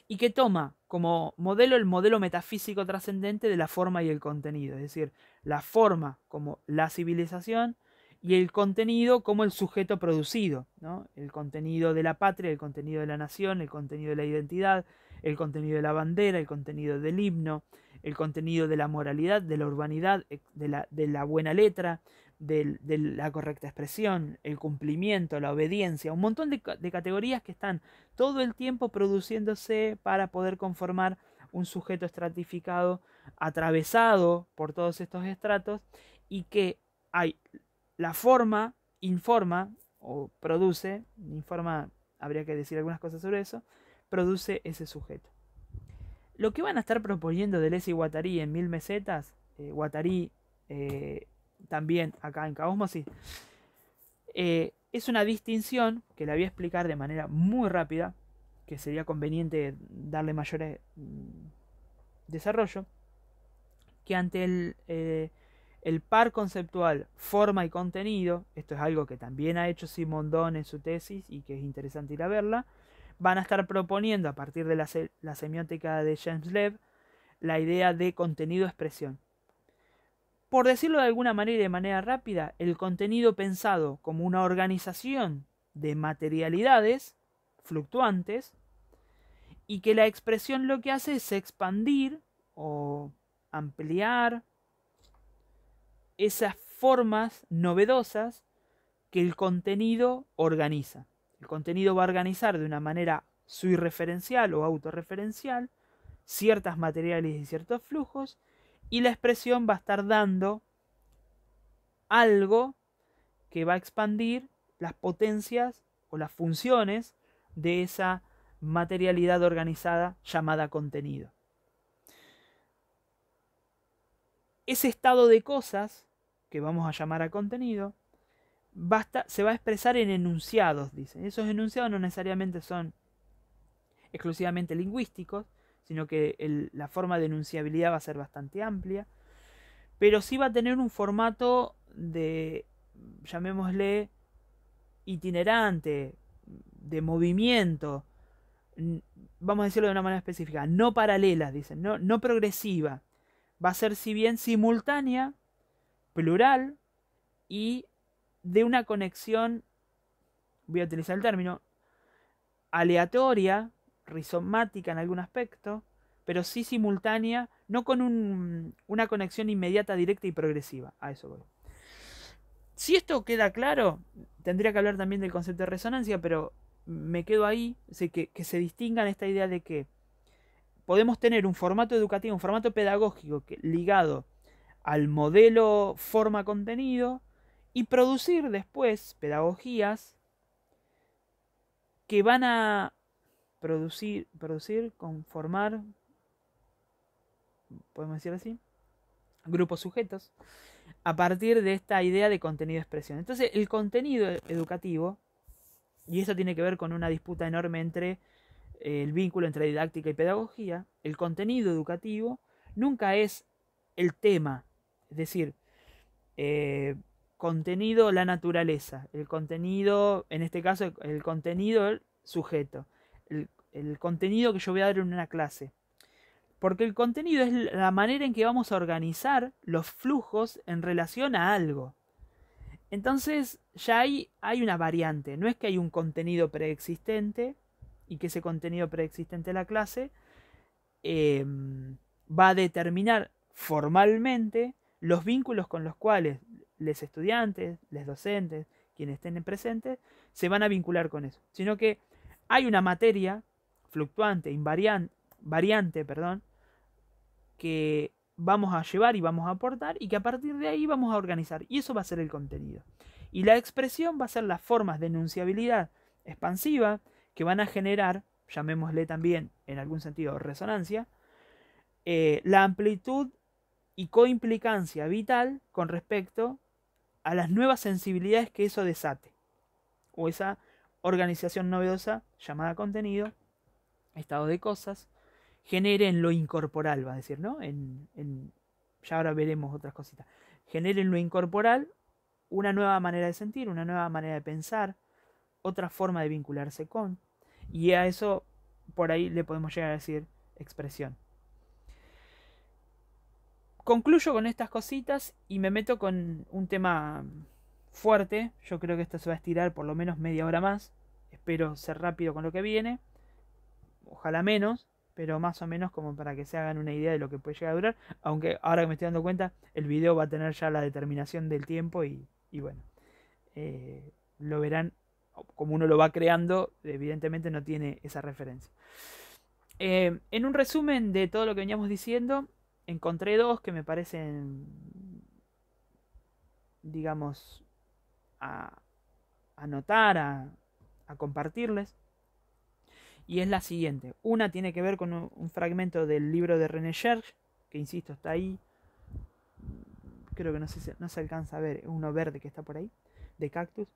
[SPEAKER 1] y que toma como modelo el modelo metafísico trascendente de la forma y el contenido, es decir, la forma como la civilización, y el contenido como el sujeto producido, el contenido de la patria, el contenido de la nación, el contenido de la identidad, el contenido de la bandera, el contenido del himno, el contenido de la moralidad, de la urbanidad, eh, de la, buena letra, de, la correcta expresión, el cumplimiento, la obediencia, un montón de, de categorías que están todo el tiempo produciéndose para poder conformar un sujeto estratificado, atravesado por todos estos estratos y que hay la forma informa o produce, informa, habría que decir algunas cosas sobre eso, produce ese sujeto. Lo que van a estar proponiendo Deleuze y Guattari en Mil Mesetas, eh, Guattari eh, también acá en Caosmosis, eh, es una distinción que la voy a explicar de manera muy rápida, que sería conveniente darle mayor eh, desarrollo, que ante el, el, par conceptual forma y contenido, esto es algo que también ha hecho Simondón en su tesis y que es interesante ir a verla, van a estar proponiendo a partir de la, semiótica de James Lev la idea de contenido-expresión. Por decirlo de alguna manera y de manera rápida, el contenido pensado como una organización de materialidades fluctuantes y que la expresión lo que hace es expandir o ampliar esas formas novedosas que el contenido organiza. El contenido va a organizar de una manera suirreferencial o autorreferencial ciertas materiales y ciertos flujos y la expresión va a estar dando algo que va a expandir las potencias o las funciones de esa materialidad organizada llamada contenido. Ese estado de cosas, que vamos a llamar a contenido, basta, se va a expresar en enunciados, dicen. Esos enunciados no necesariamente son exclusivamente lingüísticos, sino que la forma de enunciabilidad va a ser bastante amplia, pero sí va a tener un formato de, llamémosle, itinerante, de movimiento, vamos a decirlo de una manera específica, no paralela, dicen, no, no progresiva. Va a ser si bien simultánea, plural y de una conexión, voy a utilizar el término, aleatoria, rizomática en algún aspecto, pero sí simultánea, no con una conexión inmediata, directa y progresiva. A eso voy. Si esto queda claro, tendría que hablar también del concepto de resonancia, pero me quedo ahí, sé que, que se distinga esta idea de que podemos tener un formato educativo, un formato pedagógico ligado al modelo forma-contenido, y producir después pedagogías que van a producir, producir conformar, podemos decir así, grupos sujetos, a partir de esta idea de contenido-expresión. Entonces, el contenido educativo, y eso tiene que ver con una disputa enorme entre eh, el vínculo entre didáctica y pedagogía, el contenido educativo nunca es el tema, es decir, eh, contenido, la naturaleza. El contenido, en este caso, el contenido, sujeto. El, contenido que yo voy a dar en una clase. Porque el contenido es la manera en que vamos a organizar los flujos en relación a algo. Entonces ya hay, hay una variante. No es que hay un contenido preexistente y que ese contenido preexistente de la clase em, va a determinar formalmente los vínculos con los cuales les estudiantes, les docentes, quienes estén presentes, se van a vincular con eso, sino que hay una materia fluctuante, invariante, variante, perdón, que vamos a llevar y vamos a aportar y que a partir de ahí vamos a organizar y eso va a ser el contenido. Y la expresión va a ser las formas de enunciabilidad expansiva que van a generar, llamémosle también en algún sentido resonancia, eh, la amplitud y coimplicancia vital con respecto a las nuevas sensibilidades que eso desate. O esa organización novedosa llamada contenido, estado de cosas, genere en lo incorporal, va a decir, ¿no? En, ya ahora veremos otras cositas. Genere en lo incorporal una nueva manera de sentir, una nueva manera de pensar, otra forma de vincularse con. Y a eso por ahí le podemos llegar a decir expresión concluyo con estas cositas y me meto con un tema fuerte. Yo creo que esto se va a estirar por lo menos media hora más. Espero ser rápido con lo que viene. Ojalá menos, pero más o menos como para que se hagan una idea de lo que puede llegar a durar. Aunque ahora que me estoy dando cuenta, el video va a tener ya la determinación del tiempo y, bueno, eh, lo verán como uno lo va creando, evidentemente no tiene esa referencia. Eh, en un resumen de todo lo que veníamos diciendo, Encontré dos que me parecen, digamos, a anotar, a, compartirles. Y es la siguiente. Una tiene que ver con un fragmento del libro de René Scherch, que insisto, está ahí. Creo que no se, no se alcanza a ver, uno verde que está por ahí, de cactus,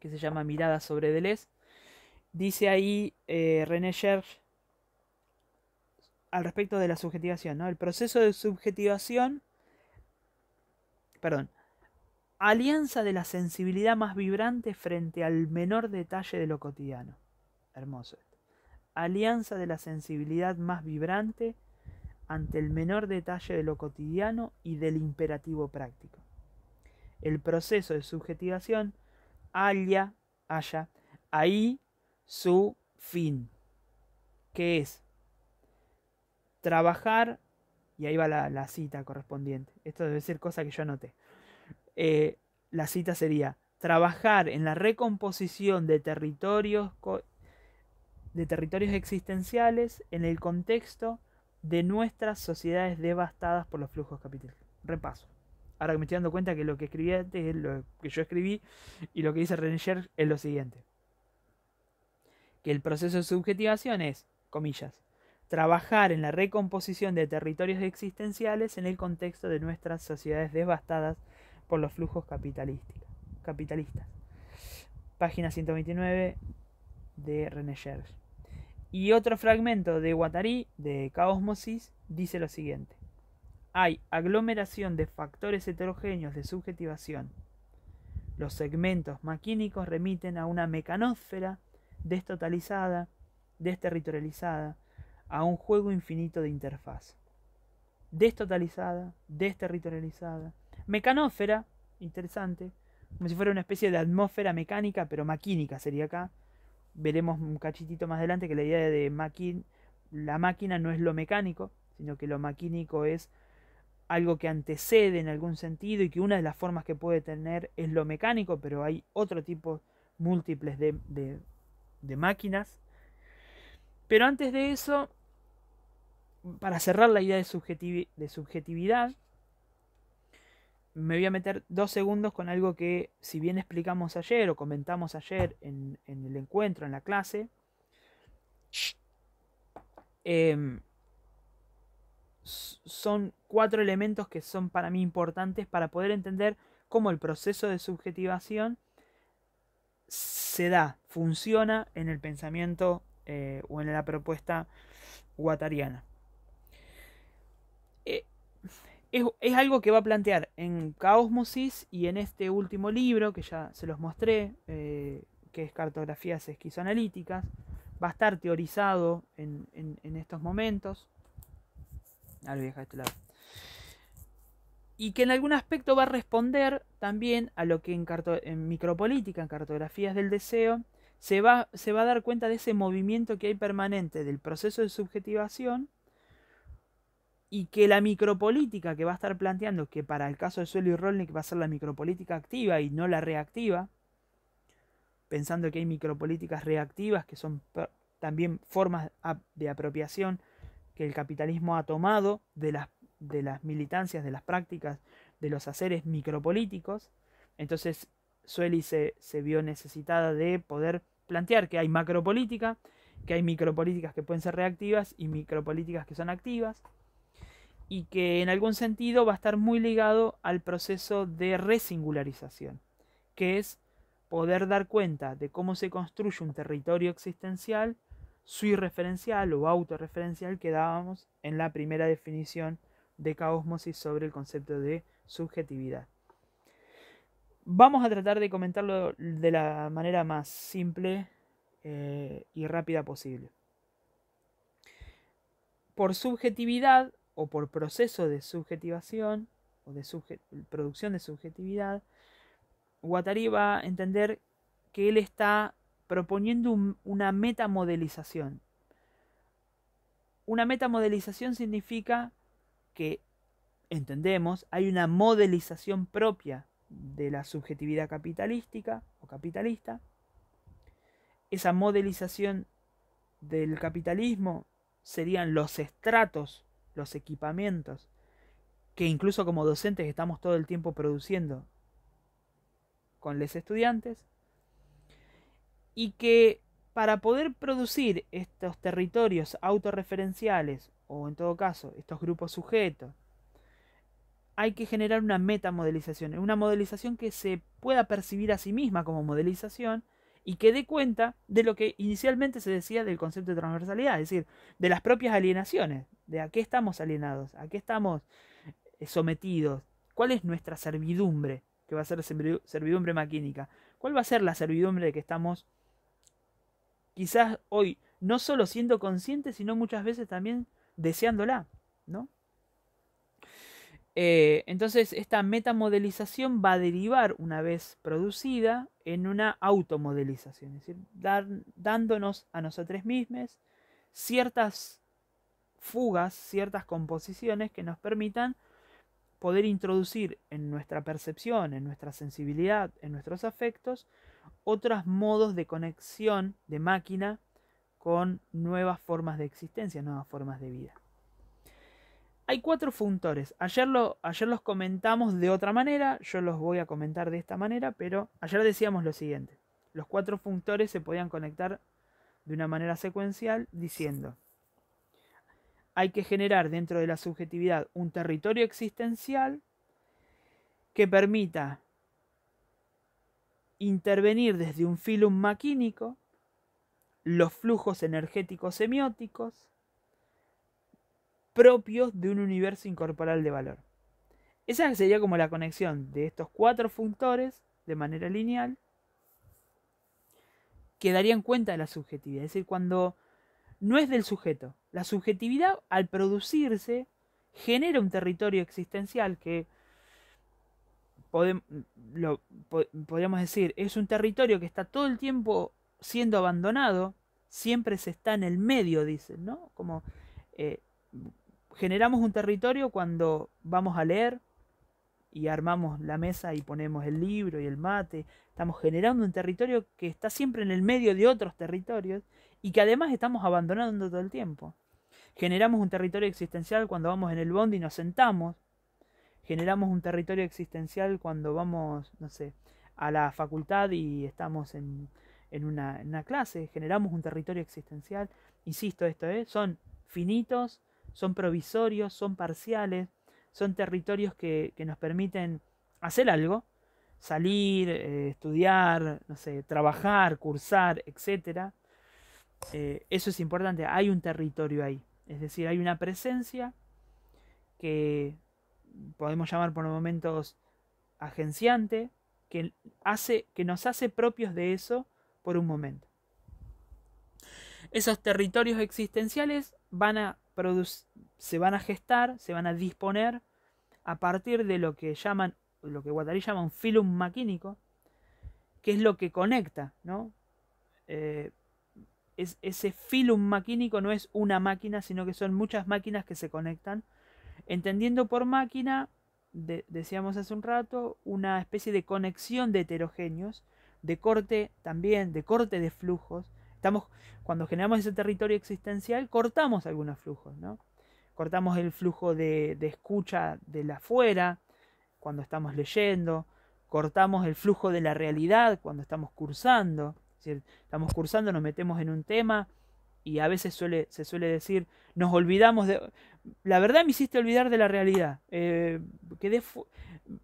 [SPEAKER 1] que se llama Mirada sobre Deleuze. Dice ahí eh, René Scherch al respecto de la subjetivación, ¿no? El proceso de subjetivación, perdón, alianza de la sensibilidad más vibrante frente al menor detalle de lo cotidiano. Hermoso esto. Alianza de la sensibilidad más vibrante ante el menor detalle de lo cotidiano y del imperativo práctico. El proceso de subjetivación halla, halla ahí su fin, que es trabajar, y ahí va la, cita correspondiente, esto debe ser cosa que yo anoté, eh, la cita sería, trabajar en la recomposición de territorios, de territorios existenciales en el contexto de nuestras sociedades devastadas por los flujos capitales. Repaso. Ahora que me estoy dando cuenta que lo que escribí antes lo que yo escribí y lo que dice René es lo siguiente. Que el proceso de subjetivación es, comillas, trabajar en la recomposición de territorios existenciales en el contexto de nuestras sociedades devastadas por los flujos capitalistas. Página 129 de René Y otro fragmento de Guattari, de Caosmosis, dice lo siguiente. Hay aglomeración de factores heterogéneos de subjetivación. Los segmentos maquínicos remiten a una mecanósfera destotalizada, desterritorializada, a un juego infinito de interfaz. Destotalizada, desterritorializada. Mecanósfera, interesante, como si fuera una especie de atmósfera mecánica, pero maquínica sería acá. Veremos un cachitito más adelante que la idea de la máquina no es lo mecánico, sino que lo maquínico es algo que antecede en algún sentido y que una de las formas que puede tener es lo mecánico, pero hay otro tipo múltiples de, de máquinas. Pero antes de eso, para cerrar la idea de, subjetividad, me voy a meter dos segundos con algo que, si bien explicamos ayer o comentamos ayer en, el encuentro, en la clase, em, son cuatro elementos que son para mí importantes para poder entender cómo el proceso de subjetivación se da, funciona en el pensamiento eh, o en la propuesta guatariana es, algo que va a plantear en Caosmosis y en este último libro que ya se los mostré, eh, que es Cartografías Esquizoanalíticas. Va a estar teorizado en, estos momentos. Y que en algún aspecto va a responder también a lo que en, en micropolítica, en cartografías del deseo, se va, se va a dar cuenta de ese movimiento que hay permanente del proceso de subjetivación y que la micropolítica que va a estar planteando, que para el caso de Sueli y Rolnik va a ser la micropolítica activa y no la reactiva, pensando que hay micropolíticas reactivas que son también formas de apropiación que el capitalismo ha tomado de las, de las militancias, de las prácticas, de los haceres micropolíticos. Entonces, Sueli se, se vio necesitada de poder plantear que hay macropolítica, que hay micropolíticas que pueden ser reactivas y micropolíticas que son activas y que en algún sentido va a estar muy ligado al proceso de resingularización, que es poder dar cuenta de cómo se construye un territorio existencial, suirreferencial o autorreferencial que dábamos en la primera definición de caosmosis sobre el concepto de subjetividad. Vamos a tratar de comentarlo de la manera más simple eh, y rápida posible. Por subjetividad o por proceso de subjetivación o de producción de subjetividad, Guattari va a entender que él está proponiendo una metamodelización. Una metamodelización significa que, entendemos, hay una modelización propia de la subjetividad capitalística o capitalista. Esa modelización del capitalismo serían los estratos los equipamientos, que incluso como docentes estamos todo el tiempo produciendo con los estudiantes, y que para poder producir estos territorios autorreferenciales, o en todo caso, estos grupos sujetos, hay que generar una metamodelización, una modelización que se pueda percibir a sí misma como modelización y que dé cuenta de lo que inicialmente se decía del concepto de transversalidad, es decir, de las propias alienaciones, de a qué estamos alienados, a qué estamos eh, sometidos, cuál es nuestra servidumbre, que va a ser servidumbre maquínica, cuál va a ser la servidumbre de que estamos quizás hoy no solo siendo conscientes, sino muchas veces también deseándola, ¿no? Eh, entonces, esta metamodelización va a derivar, una vez producida, en una automodelización, es decir, dándonos a nosotros mismos ciertas fugas, ciertas composiciones que nos permitan poder introducir en nuestra percepción, en nuestra sensibilidad, en nuestros afectos, otros modos de conexión de máquina con nuevas formas de existencia, nuevas formas de vida. Hay cuatro funtores. Ayer, los comentamos de otra manera, yo los voy a comentar de esta manera, pero ayer decíamos lo siguiente. Los cuatro funtores se podían conectar de una manera secuencial diciendo, hay que generar dentro de la subjetividad un territorio existencial que permita intervenir desde un filum maquínico los flujos energéticos semióticos, propios de un universo incorporal de valor. Esa sería como la conexión de estos cuatro funtores de manera lineal que darían cuenta de la subjetividad. Es decir, cuando no es del sujeto. La subjetividad al producirse genera un territorio existencial que podemos, lo, podríamos decir es un territorio que está todo el tiempo siendo abandonado, siempre se está en el medio, dicen, ¿no? Como eh, generamos un territorio cuando vamos a leer y armamos la mesa y ponemos el libro y el mate. Estamos generando un territorio que está siempre en el medio de otros territorios y que además estamos abandonando todo el tiempo. Generamos un territorio existencial cuando vamos en el bond y nos sentamos. Generamos un territorio existencial cuando vamos, no sé, a la facultad y estamos en, una, en una clase. Generamos un territorio existencial. Insisto, esto es, ¿eh? son finitos son provisorios, son parciales, son territorios que, nos permiten hacer algo, salir, eh, estudiar, no sé, trabajar, cursar, etc. Eh, eso es importante, hay un territorio ahí, es decir, hay una presencia que podemos llamar por momentos agenciante, que, hace, que nos hace propios de eso por un momento. Esos territorios existenciales van a se van a gestar, se van a disponer a partir de lo que llaman, lo que llama un filum maquínico, que es lo que conecta, ¿no? Eh, es, ese filum maquínico no es una máquina, sino que son muchas máquinas que se conectan, entendiendo por máquina, decíamos hace un rato, una especie de conexión de heterogéneos, de corte también, de corte de flujos, cuando generamos ese territorio existencial, cortamos algunos flujos, ¿no? Cortamos el flujo de, escucha de la afuera, cuando estamos leyendo, cortamos el flujo de la realidad cuando estamos cursando. estamos cursando, nos metemos en un tema y a veces suele, se suele decir, nos olvidamos de... La verdad me hiciste olvidar de la realidad. Eh,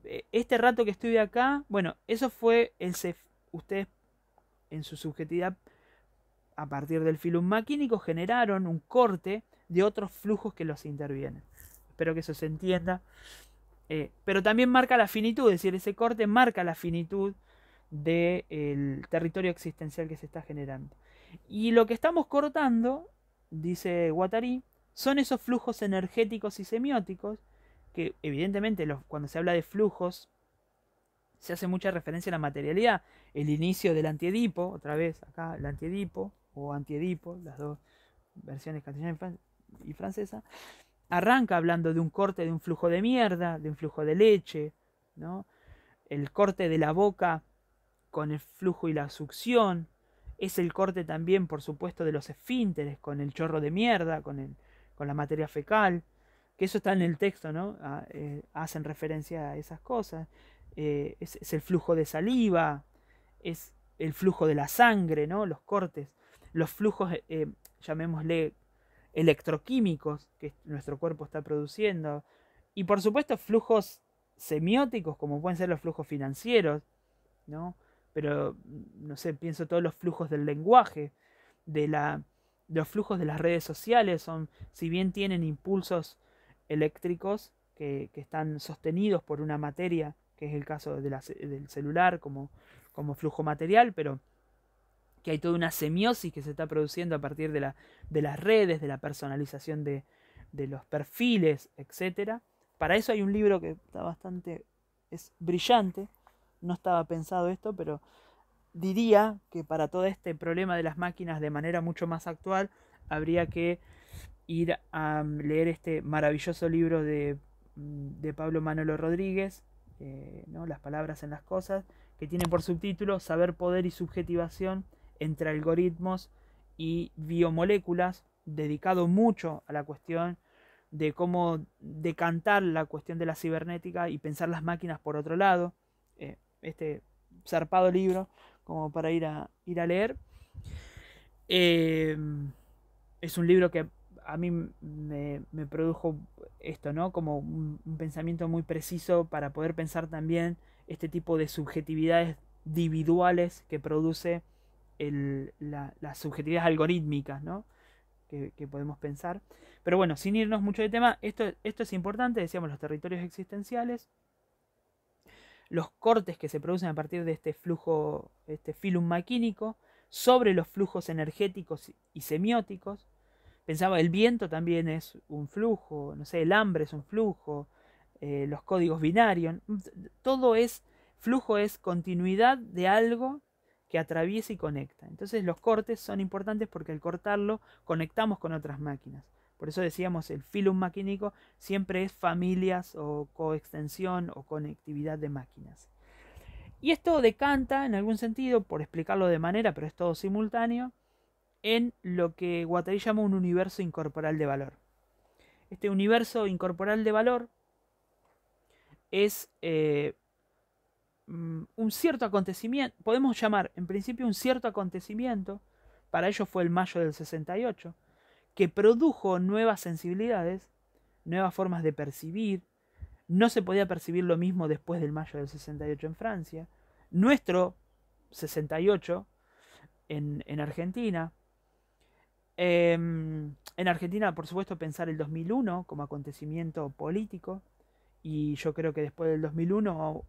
[SPEAKER 1] eh, este rato que estuve acá, bueno, eso fue el... Ustedes en su subjetividad a partir del filum maquínico, generaron un corte de otros flujos que los intervienen. Espero que eso se entienda. Eh, pero también marca la finitud, es decir, ese corte marca la finitud del territorio existencial que se está generando. Y lo que estamos cortando, dice Guattari, son esos flujos energéticos y semióticos, que evidentemente los, cuando se habla de flujos se hace mucha referencia a la materialidad. El inicio del antiedipo, otra vez acá, el antiedipo, o Antiedipo, las dos versiones castellana y francesa, arranca hablando de un corte de un flujo de mierda, de un flujo de leche, El corte de la boca con el flujo y la succión, es el corte también, por supuesto, de los esfínteres, con el chorro de mierda, con, el, con la materia fecal, que eso está en el texto, ¿no? Ah, eh, hacen referencia a esas cosas. Eh, es, el flujo de saliva, es el flujo de la sangre, ¿no? Los cortes los flujos, eh, eh, llamémosle, electroquímicos que nuestro cuerpo está produciendo. Y por supuesto flujos semióticos, como pueden ser los flujos financieros, ¿no? Pero, no sé, pienso todos los flujos del lenguaje, de la, los flujos de las redes sociales, son, si bien tienen impulsos eléctricos que, están sostenidos por una materia, que es el caso del celular como, como flujo material, pero que hay toda una semiosis que se está produciendo a partir de, las redes, de la personalización de, los perfiles, etc. Para eso hay un libro que está bastante, es brillante, no estaba pensado esto, pero diría que para todo este problema de las máquinas de manera mucho más actual, habría que ir a leer este maravilloso libro de, mm, Pablo Manolo Rodríguez, eh, ¿no? Las palabras en las cosas, que tiene por subtítulo Saber, Poder y Subjetivación entre algoritmos y biomoléculas, dedicado mucho a la cuestión de cómo decantar la cuestión de la cibernética y pensar las máquinas por otro lado. Eh, este zarpado libro, como para ir a, ir a leer. Em, es un libro que a mí me, produjo esto, ¿no? Como un, pensamiento muy preciso para poder pensar también este tipo de subjetividades individuales que produce las subjetividades algorítmicas que, podemos pensar. Pero bueno, sin irnos mucho de tema, esto, esto es importante, decíamos los territorios existenciales, los cortes que se producen a partir de este flujo, este filum maquínico, sobre los flujos energéticos y semióticos. Pensaba, el viento también es un flujo, no sé, el hambre es un flujo, eh, los códigos binarios, todo es, flujo es continuidad de algo atraviesa y conecta. Entonces los cortes son importantes porque al cortarlo conectamos con otras máquinas. Por eso decíamos el filum maquínico siempre es familias o coextensión o conectividad de máquinas. Y esto decanta en algún sentido, por explicarlo de manera, pero es todo simultáneo, en lo que Guattari llama un universo incorporal de valor. Este universo incorporal de valor es eh, Mm, un cierto acontecimiento, podemos llamar en principio un cierto acontecimiento, para ellos fue el mayo del 68, que produjo nuevas sensibilidades, nuevas formas de percibir, no se podía percibir lo mismo después del mayo del 68 en Francia, nuestro 68 en, Argentina, em, en Argentina por supuesto pensar el 2001 como acontecimiento político, y yo creo que después del 2001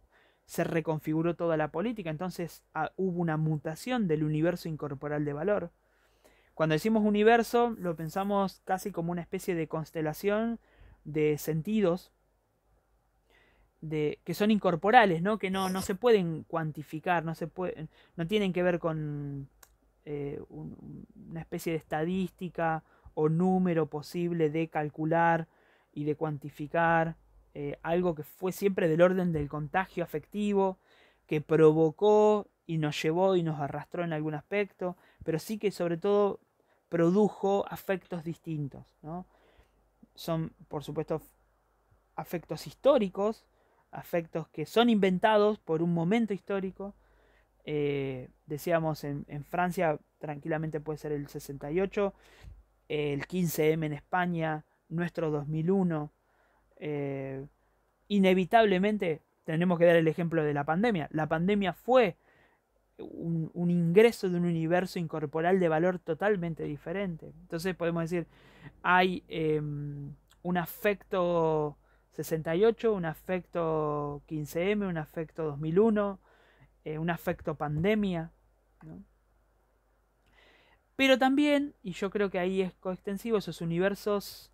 [SPEAKER 1] se reconfiguró toda la política, entonces ah, hubo una mutación del universo incorporal de valor. Cuando decimos universo, lo pensamos casi como una especie de constelación de sentidos de, que son incorporales, ¿no? que no, no se pueden cuantificar, no, se pueden, no tienen que ver con eh, una especie de estadística o número posible de calcular y de cuantificar eh, algo que fue siempre del orden del contagio afectivo, que provocó y nos llevó y nos arrastró en algún aspecto, pero sí que sobre todo produjo afectos distintos. ¿no? Son, por supuesto, afectos históricos, afectos que son inventados por un momento histórico. Eh, decíamos, en, Francia tranquilamente puede ser el 68, el 15M en España, nuestro 2001, eh, inevitablemente tenemos que dar el ejemplo de la pandemia. La pandemia fue un, ingreso de un universo incorporal de valor totalmente diferente. Entonces podemos decir, hay em, un afecto 68, un afecto 15M, un afecto 2001, eh, un afecto pandemia. Pero también, y yo creo que ahí es coextensivo, esos universos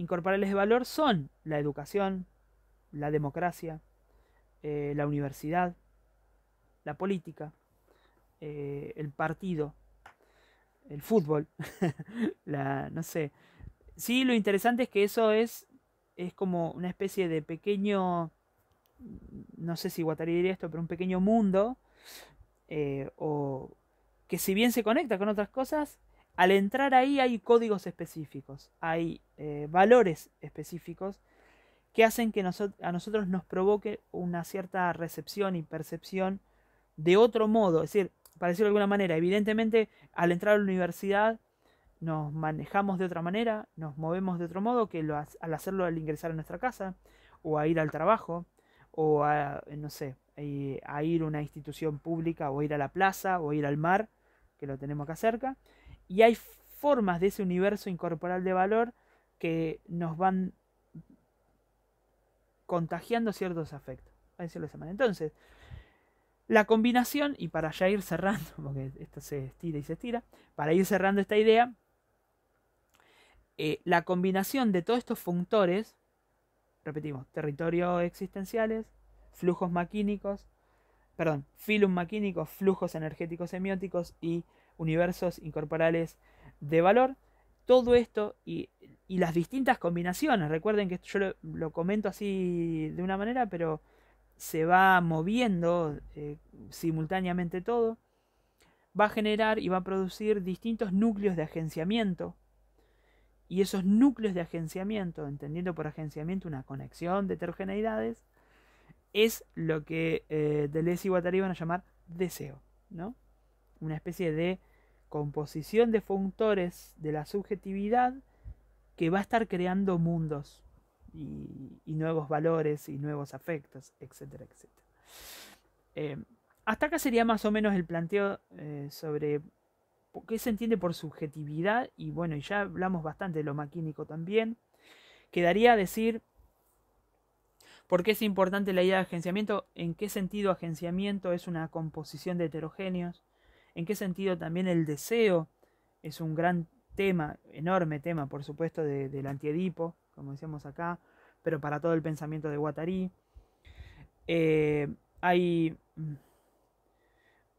[SPEAKER 1] Incorporarles de valor son la educación, la democracia, eh, la universidad, la política, eh, el partido, el fútbol, (laughs) la, no sé. Sí, lo interesante es que eso es, es como una especie de pequeño, no sé si Guatarí diría esto, pero un pequeño mundo, eh, o que si bien se conecta con otras cosas, al entrar ahí hay códigos específicos, hay eh, valores específicos que hacen que a nosotros nos provoque una cierta recepción y percepción de otro modo. Es decir, para decirlo de alguna manera, evidentemente al entrar a la universidad nos manejamos de otra manera, nos movemos de otro modo que al hacerlo al ingresar a nuestra casa o a ir al trabajo o a, no sé, eh, a ir a una institución pública o a ir a la plaza o ir al mar, que lo tenemos acá cerca. Y hay formas de ese universo incorporal de valor que nos van contagiando ciertos afectos. A Entonces, la combinación, y para ya ir cerrando, (laughs) porque esto se estira y se estira, para ir cerrando esta idea, eh, la combinación de todos estos funtores repetimos, territorios existenciales, flujos maquínicos, perdón, filum maquínicos, flujos energéticos semióticos y universos incorporales de valor. Todo esto y, las distintas combinaciones. Recuerden que yo lo, comento así de una manera, pero se va moviendo eh, simultáneamente todo. Va a generar y va a producir distintos núcleos de agenciamiento. Y esos núcleos de agenciamiento, entendiendo por agenciamiento una conexión de heterogeneidades, es lo que eh, Deleuze y Guattari van a llamar deseo, ¿no? Una especie de composición de funtores de la subjetividad que va a estar creando mundos y, nuevos valores y nuevos afectos, etcétera, etcétera. Eh, hasta acá sería más o menos el planteo eh, sobre qué se entiende por subjetividad y bueno, ya hablamos bastante de lo maquínico también. Quedaría decir por qué es importante la idea de agenciamiento, en qué sentido agenciamiento es una composición de heterogéneos, ¿En qué sentido también el deseo es un gran tema, enorme tema, por supuesto, del antiedipo, como decíamos acá, pero para todo el pensamiento de Guattari? Eh, hay, mm,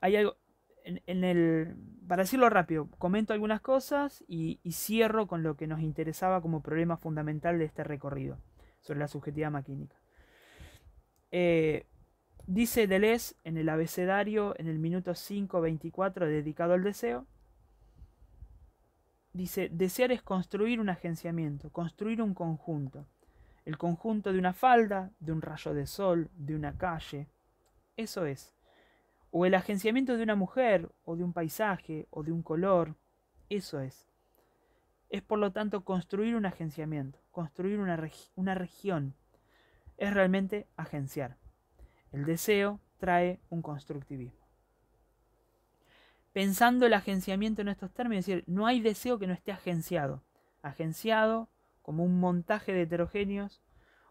[SPEAKER 1] hay algo, el, para decirlo rápido, comento algunas cosas y, cierro con lo que nos interesaba como problema fundamental de este recorrido sobre la subjetividad maquínica. Eh, Dice Deleuze en el abecedario, en el minuto 5.24 dedicado al deseo, dice, desear es construir un agenciamiento, construir un conjunto. El conjunto de una falda, de un rayo de sol, de una calle. Eso es. O el agenciamiento de una mujer, o de un paisaje, o de un color. Eso es. Es por lo tanto construir un agenciamiento, construir una, una región. Es realmente agenciar. El deseo trae un constructivismo. Pensando el agenciamiento en estos términos, es decir, no hay deseo que no esté agenciado. Agenciado como un montaje de heterogéneos,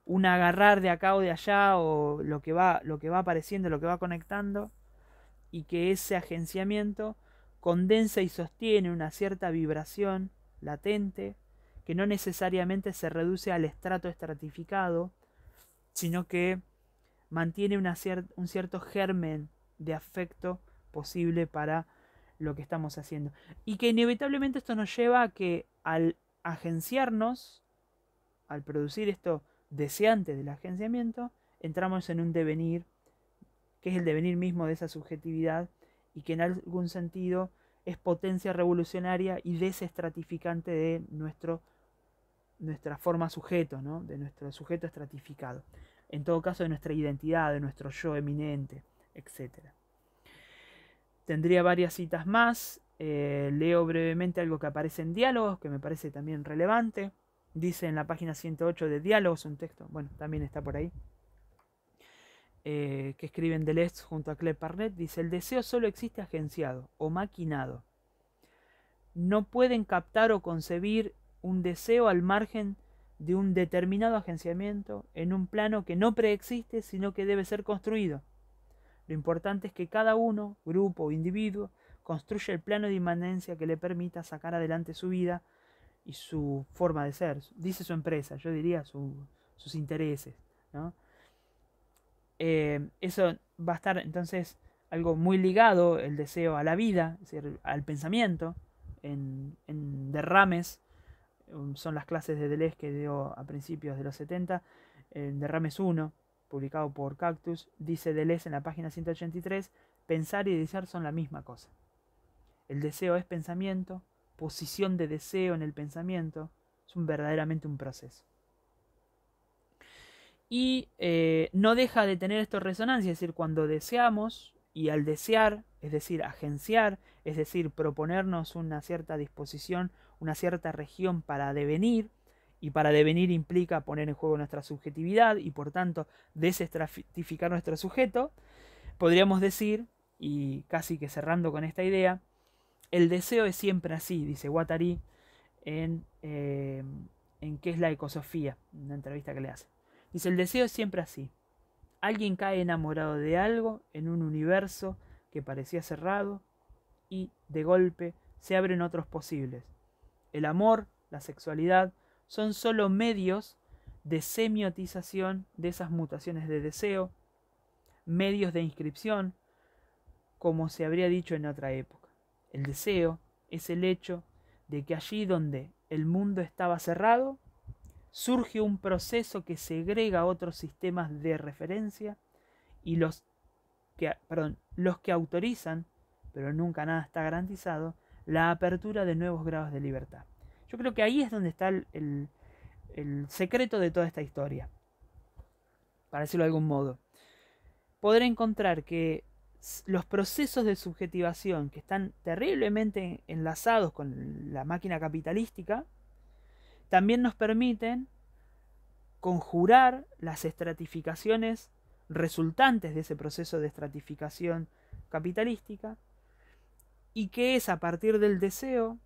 [SPEAKER 1] un agarrar de acá o de allá o lo que va, lo que va apareciendo, lo que va conectando, y que ese agenciamiento condensa y sostiene una cierta vibración latente que no necesariamente se reduce al estrato estratificado, sino que mantiene un cierto germen de afecto posible para lo que estamos haciendo. Y que inevitablemente esto nos lleva a que al agenciarnos, al producir esto deseante del agenciamiento, entramos en un devenir, que es el devenir mismo de esa subjetividad, y que en algún sentido es potencia revolucionaria y desestratificante de nuestro, nuestra forma sujeto, ¿no? de nuestro sujeto estratificado en todo caso de nuestra identidad, de nuestro yo eminente, etc. Tendría varias citas más, eh, leo brevemente algo que aparece en diálogos, que me parece también relevante, dice en la página 108 de diálogos, un texto, bueno, también está por ahí. Eh, que escriben Deleuze junto a Claire Parnet, dice, el deseo solo existe agenciado o maquinado. No pueden captar o concebir un deseo al margen de un determinado agenciamiento en un plano que no preexiste sino que debe ser construido. Lo importante es que cada uno, grupo o individuo, construya el plano de inmanencia que le permita sacar adelante su vida y su forma de ser, dice su empresa, yo diría sus intereses. Eh, eso va a estar entonces algo muy ligado, el deseo a la vida, al pensamiento, en derrames son las clases de Deleuze que dio a principios de los 70, en Derrames 1, publicado por Cactus, dice Deleuze en la página 183, pensar y desear son la misma cosa. El deseo es pensamiento, posición de deseo en el pensamiento, es un, verdaderamente un proceso. Y eh, no deja de tener esto resonancia, es decir, cuando deseamos y al desear, es decir, agenciar, es decir, proponernos una cierta disposición una cierta región para devenir, y para devenir implica poner en juego nuestra subjetividad y por tanto desestratificar nuestro sujeto, podríamos decir, y casi que cerrando con esta idea, el deseo es siempre así, dice Guattari en, eh, en qué es la ecosofía, una entrevista que le hace. Dice, el deseo es siempre así. Alguien cae enamorado de algo en un universo que parecía cerrado y de golpe se abren otros posibles, el amor, la sexualidad, son solo medios de semiotización de esas mutaciones de deseo, medios de inscripción, como se habría dicho en otra época. El deseo es el hecho de que allí donde el mundo estaba cerrado, surge un proceso que segrega otros sistemas de referencia y los que, los que autorizan, pero nunca nada está garantizado, la apertura de nuevos grados de libertad. Yo creo que ahí es donde está el, secreto de toda esta historia, para decirlo de algún modo. Poder encontrar que los procesos de subjetivación que están terriblemente enlazados con la máquina capitalística, también nos permiten conjurar las estratificaciones resultantes de ese proceso de estratificación capitalística y que es a partir del deseo,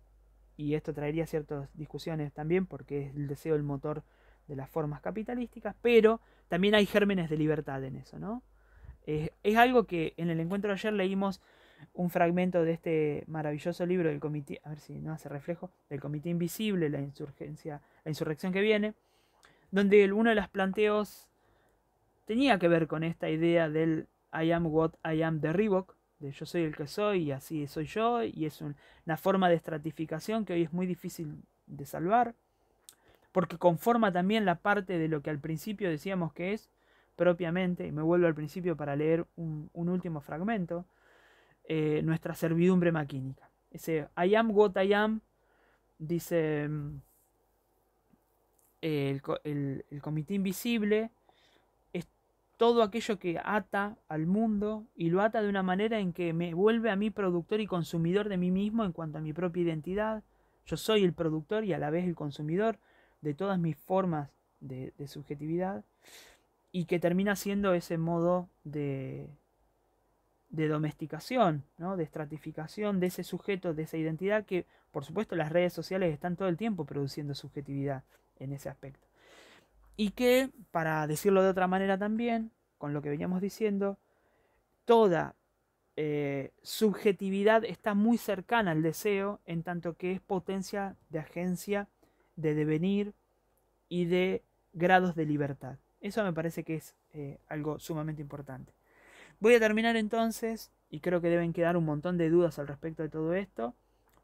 [SPEAKER 1] y esto traería ciertas discusiones también porque es el deseo el motor de las formas capitalísticas, pero también hay gérmenes de libertad en eso, ¿no? Es, algo que en el encuentro de ayer leímos un fragmento de este maravilloso libro del comité, a ver si no hace reflejo, del comité invisible, la insurgencia, la insurrección que viene, donde uno de los planteos tenía que ver con esta idea del I am what I am de Reebok, yo soy el que soy y así soy yo, y es una forma de estratificación que hoy es muy difícil de salvar, porque conforma también la parte de lo que al principio decíamos que es propiamente, y me vuelvo al principio para leer un, último fragmento, eh, nuestra servidumbre maquínica. Ese I am what I am, dice mm, el comité invisible, todo aquello que ata al mundo y lo ata de una manera en que me vuelve a mí productor y consumidor de mí mismo en cuanto a mi propia identidad. Yo soy el productor y a la vez el consumidor de todas mis formas de, subjetividad y que termina siendo ese modo de, de domesticación, ¿no? de estratificación de ese sujeto, de esa identidad que por supuesto las redes sociales están todo el tiempo produciendo subjetividad en ese aspecto. Y que, para decirlo de otra manera también, con lo que veníamos diciendo, toda eh, subjetividad está muy cercana al deseo en tanto que es potencia de agencia, de devenir y de grados de libertad. Eso me parece que es eh, algo sumamente importante. Voy a terminar entonces, y creo que deben quedar un montón de dudas al respecto de todo esto.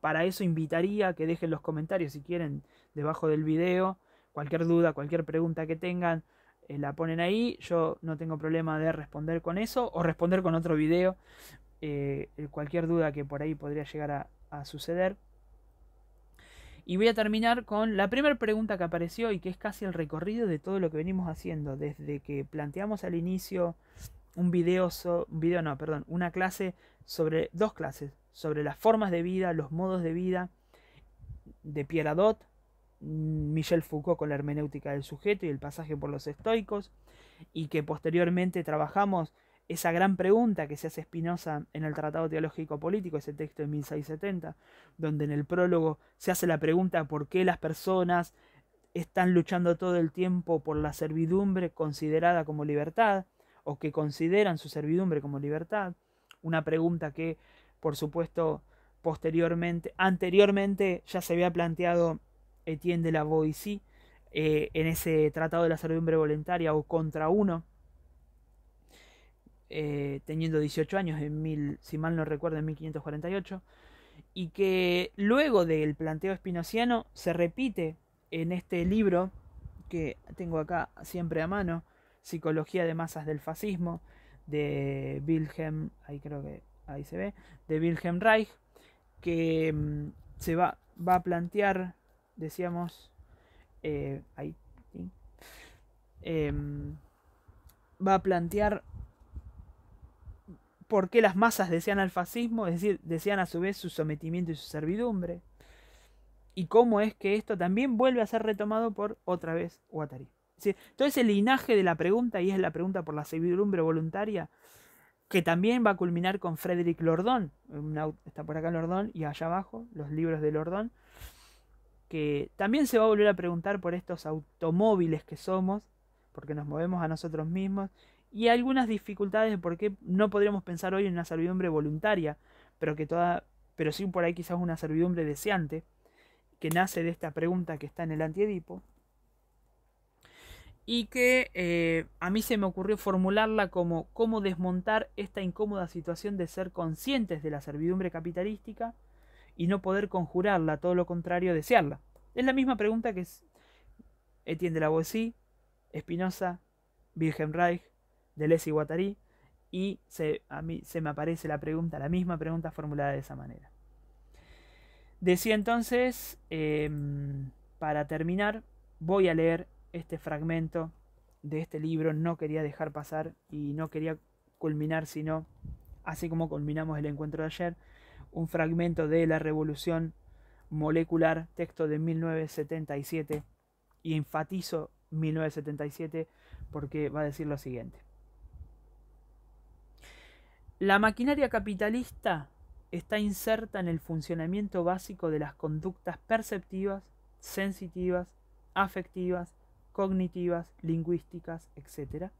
[SPEAKER 1] Para eso invitaría a que dejen los comentarios si quieren debajo del video cualquier duda, cualquier pregunta que tengan, eh, la ponen ahí. Yo no tengo problema de responder con eso o responder con otro video. Eh, cualquier duda que por ahí podría llegar a, suceder. Y voy a terminar con la primera pregunta que apareció y que es casi el recorrido de todo lo que venimos haciendo. Desde que planteamos al inicio un video, un video no, perdón, una clase sobre, dos clases, sobre las formas de vida, los modos de vida de Pierre Adot, Mm, Michel Foucault con la hermenéutica del sujeto y el pasaje por los estoicos, y que posteriormente trabajamos esa gran pregunta que se hace Spinoza en el Tratado Teológico Político, ese texto de 1670, donde en el prólogo se hace la pregunta por qué las personas están luchando todo el tiempo por la servidumbre considerada como libertad, o que consideran su servidumbre como libertad, una pregunta que, por supuesto, posteriormente, anteriormente ya se había planteado Etienne de la Boissy eh, en ese tratado de la servidumbre voluntaria o contra uno, eh, teniendo 18 años, en si mal no recuerdo, en 1548, y que luego del planteo espinociano se repite en este libro que tengo acá siempre a mano, Psicología de masas del fascismo, de Wilhelm, ahí creo que ahí se ve, de Wilhelm Reich, que mm, se va, va a plantear decíamos, eh, ahí, em, va a plantear por qué las masas desean al fascismo, es decir, desean a su vez su sometimiento y su servidumbre, y cómo es que esto también vuelve a ser retomado por otra vez Guattari. Entonces el linaje de la pregunta, y es la pregunta por la servidumbre voluntaria, que también va a culminar con Frederick Lordón. está por acá Lordón y allá abajo los libros de Lordón, que también se va a volver a preguntar por estos automóviles que somos, porque nos movemos a nosotros mismos, y algunas dificultades de por qué no podríamos pensar hoy en una servidumbre voluntaria, pero que toda, pero sí por ahí quizás una servidumbre deseante, que nace de esta pregunta que está en el antiedipo, y que eh, a mí se me ocurrió formularla como cómo desmontar esta incómoda situación de ser conscientes de la servidumbre capitalística, y no poder conjurarla, todo lo contrario, desearla. Es la misma pregunta que Etienne de la Boesí, Espinosa, Virgen Reich, Deleuze y Guattari, y se, a mí se me aparece la pregunta, la misma pregunta formulada de esa manera. Decía entonces, em, para terminar, voy a leer este fragmento de este libro, no quería dejar pasar y no quería culminar, sino así como culminamos el encuentro de ayer, un fragmento de La Revolución Molecular, texto de 1977, y enfatizo 1977 porque va a decir lo siguiente. La maquinaria capitalista está inserta en el funcionamiento básico de las conductas perceptivas, sensitivas, afectivas, cognitivas, lingüísticas, etc.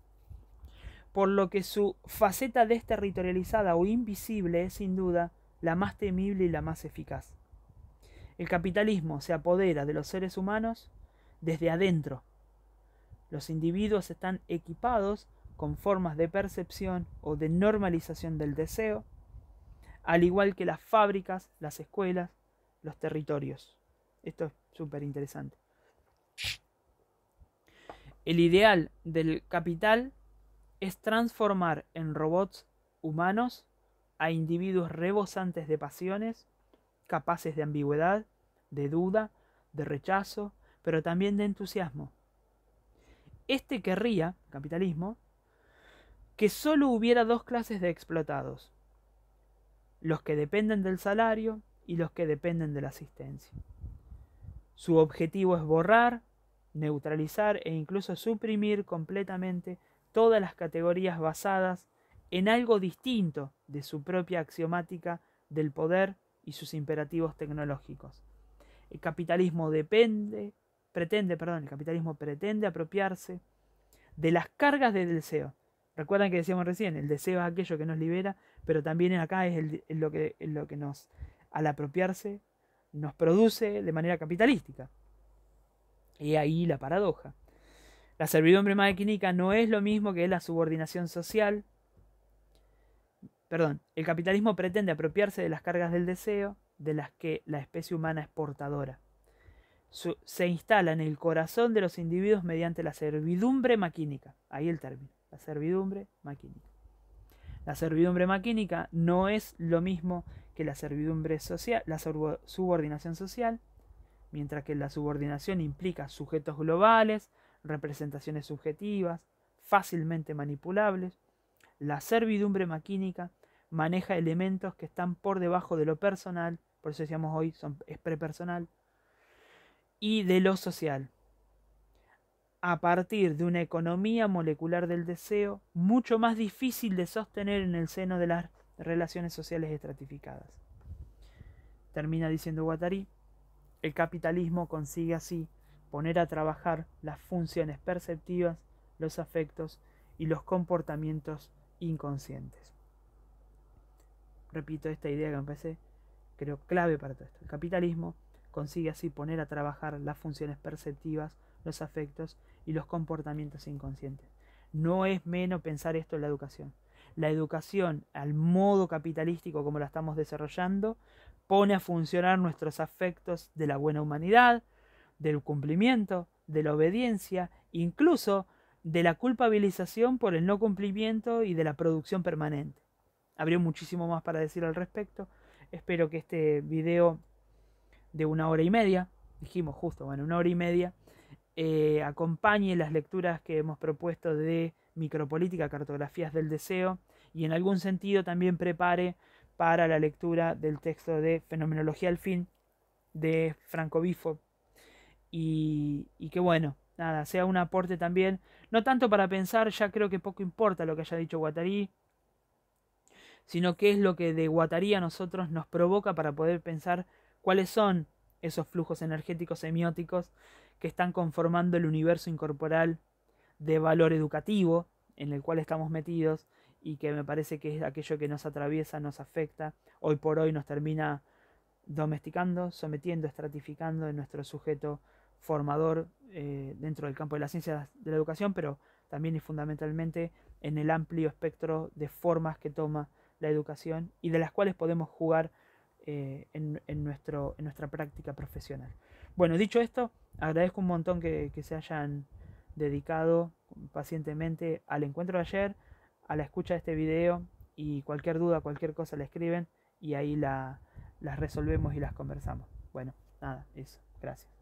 [SPEAKER 1] Por lo que su faceta desterritorializada o invisible es sin duda la más temible y la más eficaz. El capitalismo se apodera de los seres humanos desde adentro. Los individuos están equipados con formas de percepción o de normalización del deseo, al igual que las fábricas, las escuelas, los territorios. Esto es súper interesante. El ideal del capital es transformar en robots humanos a individuos rebosantes de pasiones, capaces de ambigüedad, de duda, de rechazo, pero también de entusiasmo. Este querría, capitalismo, que solo hubiera dos clases de explotados, los que dependen del salario y los que dependen de la asistencia. Su objetivo es borrar, neutralizar e incluso suprimir completamente todas las categorías basadas en algo distinto de su propia axiomática del poder y sus imperativos tecnológicos. El capitalismo depende, pretende, perdón, el capitalismo pretende apropiarse de las cargas del deseo. Recuerdan que decíamos recién, el deseo es aquello que nos libera, pero también acá es lo, que, lo que nos, al apropiarse, nos produce de manera capitalística. Y ahí la paradoja. La servidumbre maquínica no es lo mismo que la subordinación social, Perdón, el capitalismo pretende apropiarse de las cargas del deseo de las que la especie humana es portadora. se instala en el corazón de los individuos mediante la servidumbre maquínica. Ahí el término, la servidumbre maquínica. La servidumbre maquínica no es lo mismo que la servidumbre social, la subordinación social, mientras que la subordinación implica sujetos globales, representaciones subjetivas, fácilmente manipulables. La servidumbre maquínica maneja elementos que están por debajo de lo personal, por eso decíamos hoy es prepersonal, y de lo social. A partir de una economía molecular del deseo mucho más difícil de sostener en el seno de las relaciones sociales estratificadas. Termina diciendo Guattari, el capitalismo consigue así poner a trabajar las funciones perceptivas, los afectos y los comportamientos inconscientes repito esta idea que empecé, creo, clave para todo esto. El capitalismo consigue así poner a trabajar las funciones perceptivas, los afectos y los comportamientos inconscientes. No es menos pensar esto en la educación. La educación al modo capitalístico como la estamos desarrollando pone a funcionar nuestros afectos de la buena humanidad, del cumplimiento, de la obediencia, incluso de la culpabilización por el no cumplimiento y de la producción permanente. Habría muchísimo más para decir al respecto. Espero que este video de una hora y media, dijimos justo, bueno, una hora y media, eh, acompañe las lecturas que hemos propuesto de micropolítica, cartografías del deseo, y en algún sentido también prepare para la lectura del texto de Fenomenología al fin de Franco Bifo. Y, y que bueno, nada, sea un aporte también, no tanto para pensar, ya creo que poco importa lo que haya dicho Guattari, sino qué es lo que de guataría a nosotros nos provoca para poder pensar cuáles son esos flujos energéticos semióticos que están conformando el universo incorporal de valor educativo en el cual estamos metidos y que me parece que es aquello que nos atraviesa, nos afecta, hoy por hoy nos termina domesticando, sometiendo, estratificando en nuestro sujeto formador eh, dentro del campo de la ciencia de la educación, pero también y fundamentalmente en el amplio espectro de formas que toma la educación y de las cuales podemos jugar eh, en, nuestro, nuestra práctica profesional. Bueno, dicho esto, agradezco un montón que, se hayan dedicado pacientemente al encuentro de ayer, a la escucha de este video y cualquier duda, cualquier cosa la escriben y ahí las resolvemos y las conversamos. Bueno, nada, eso. Gracias.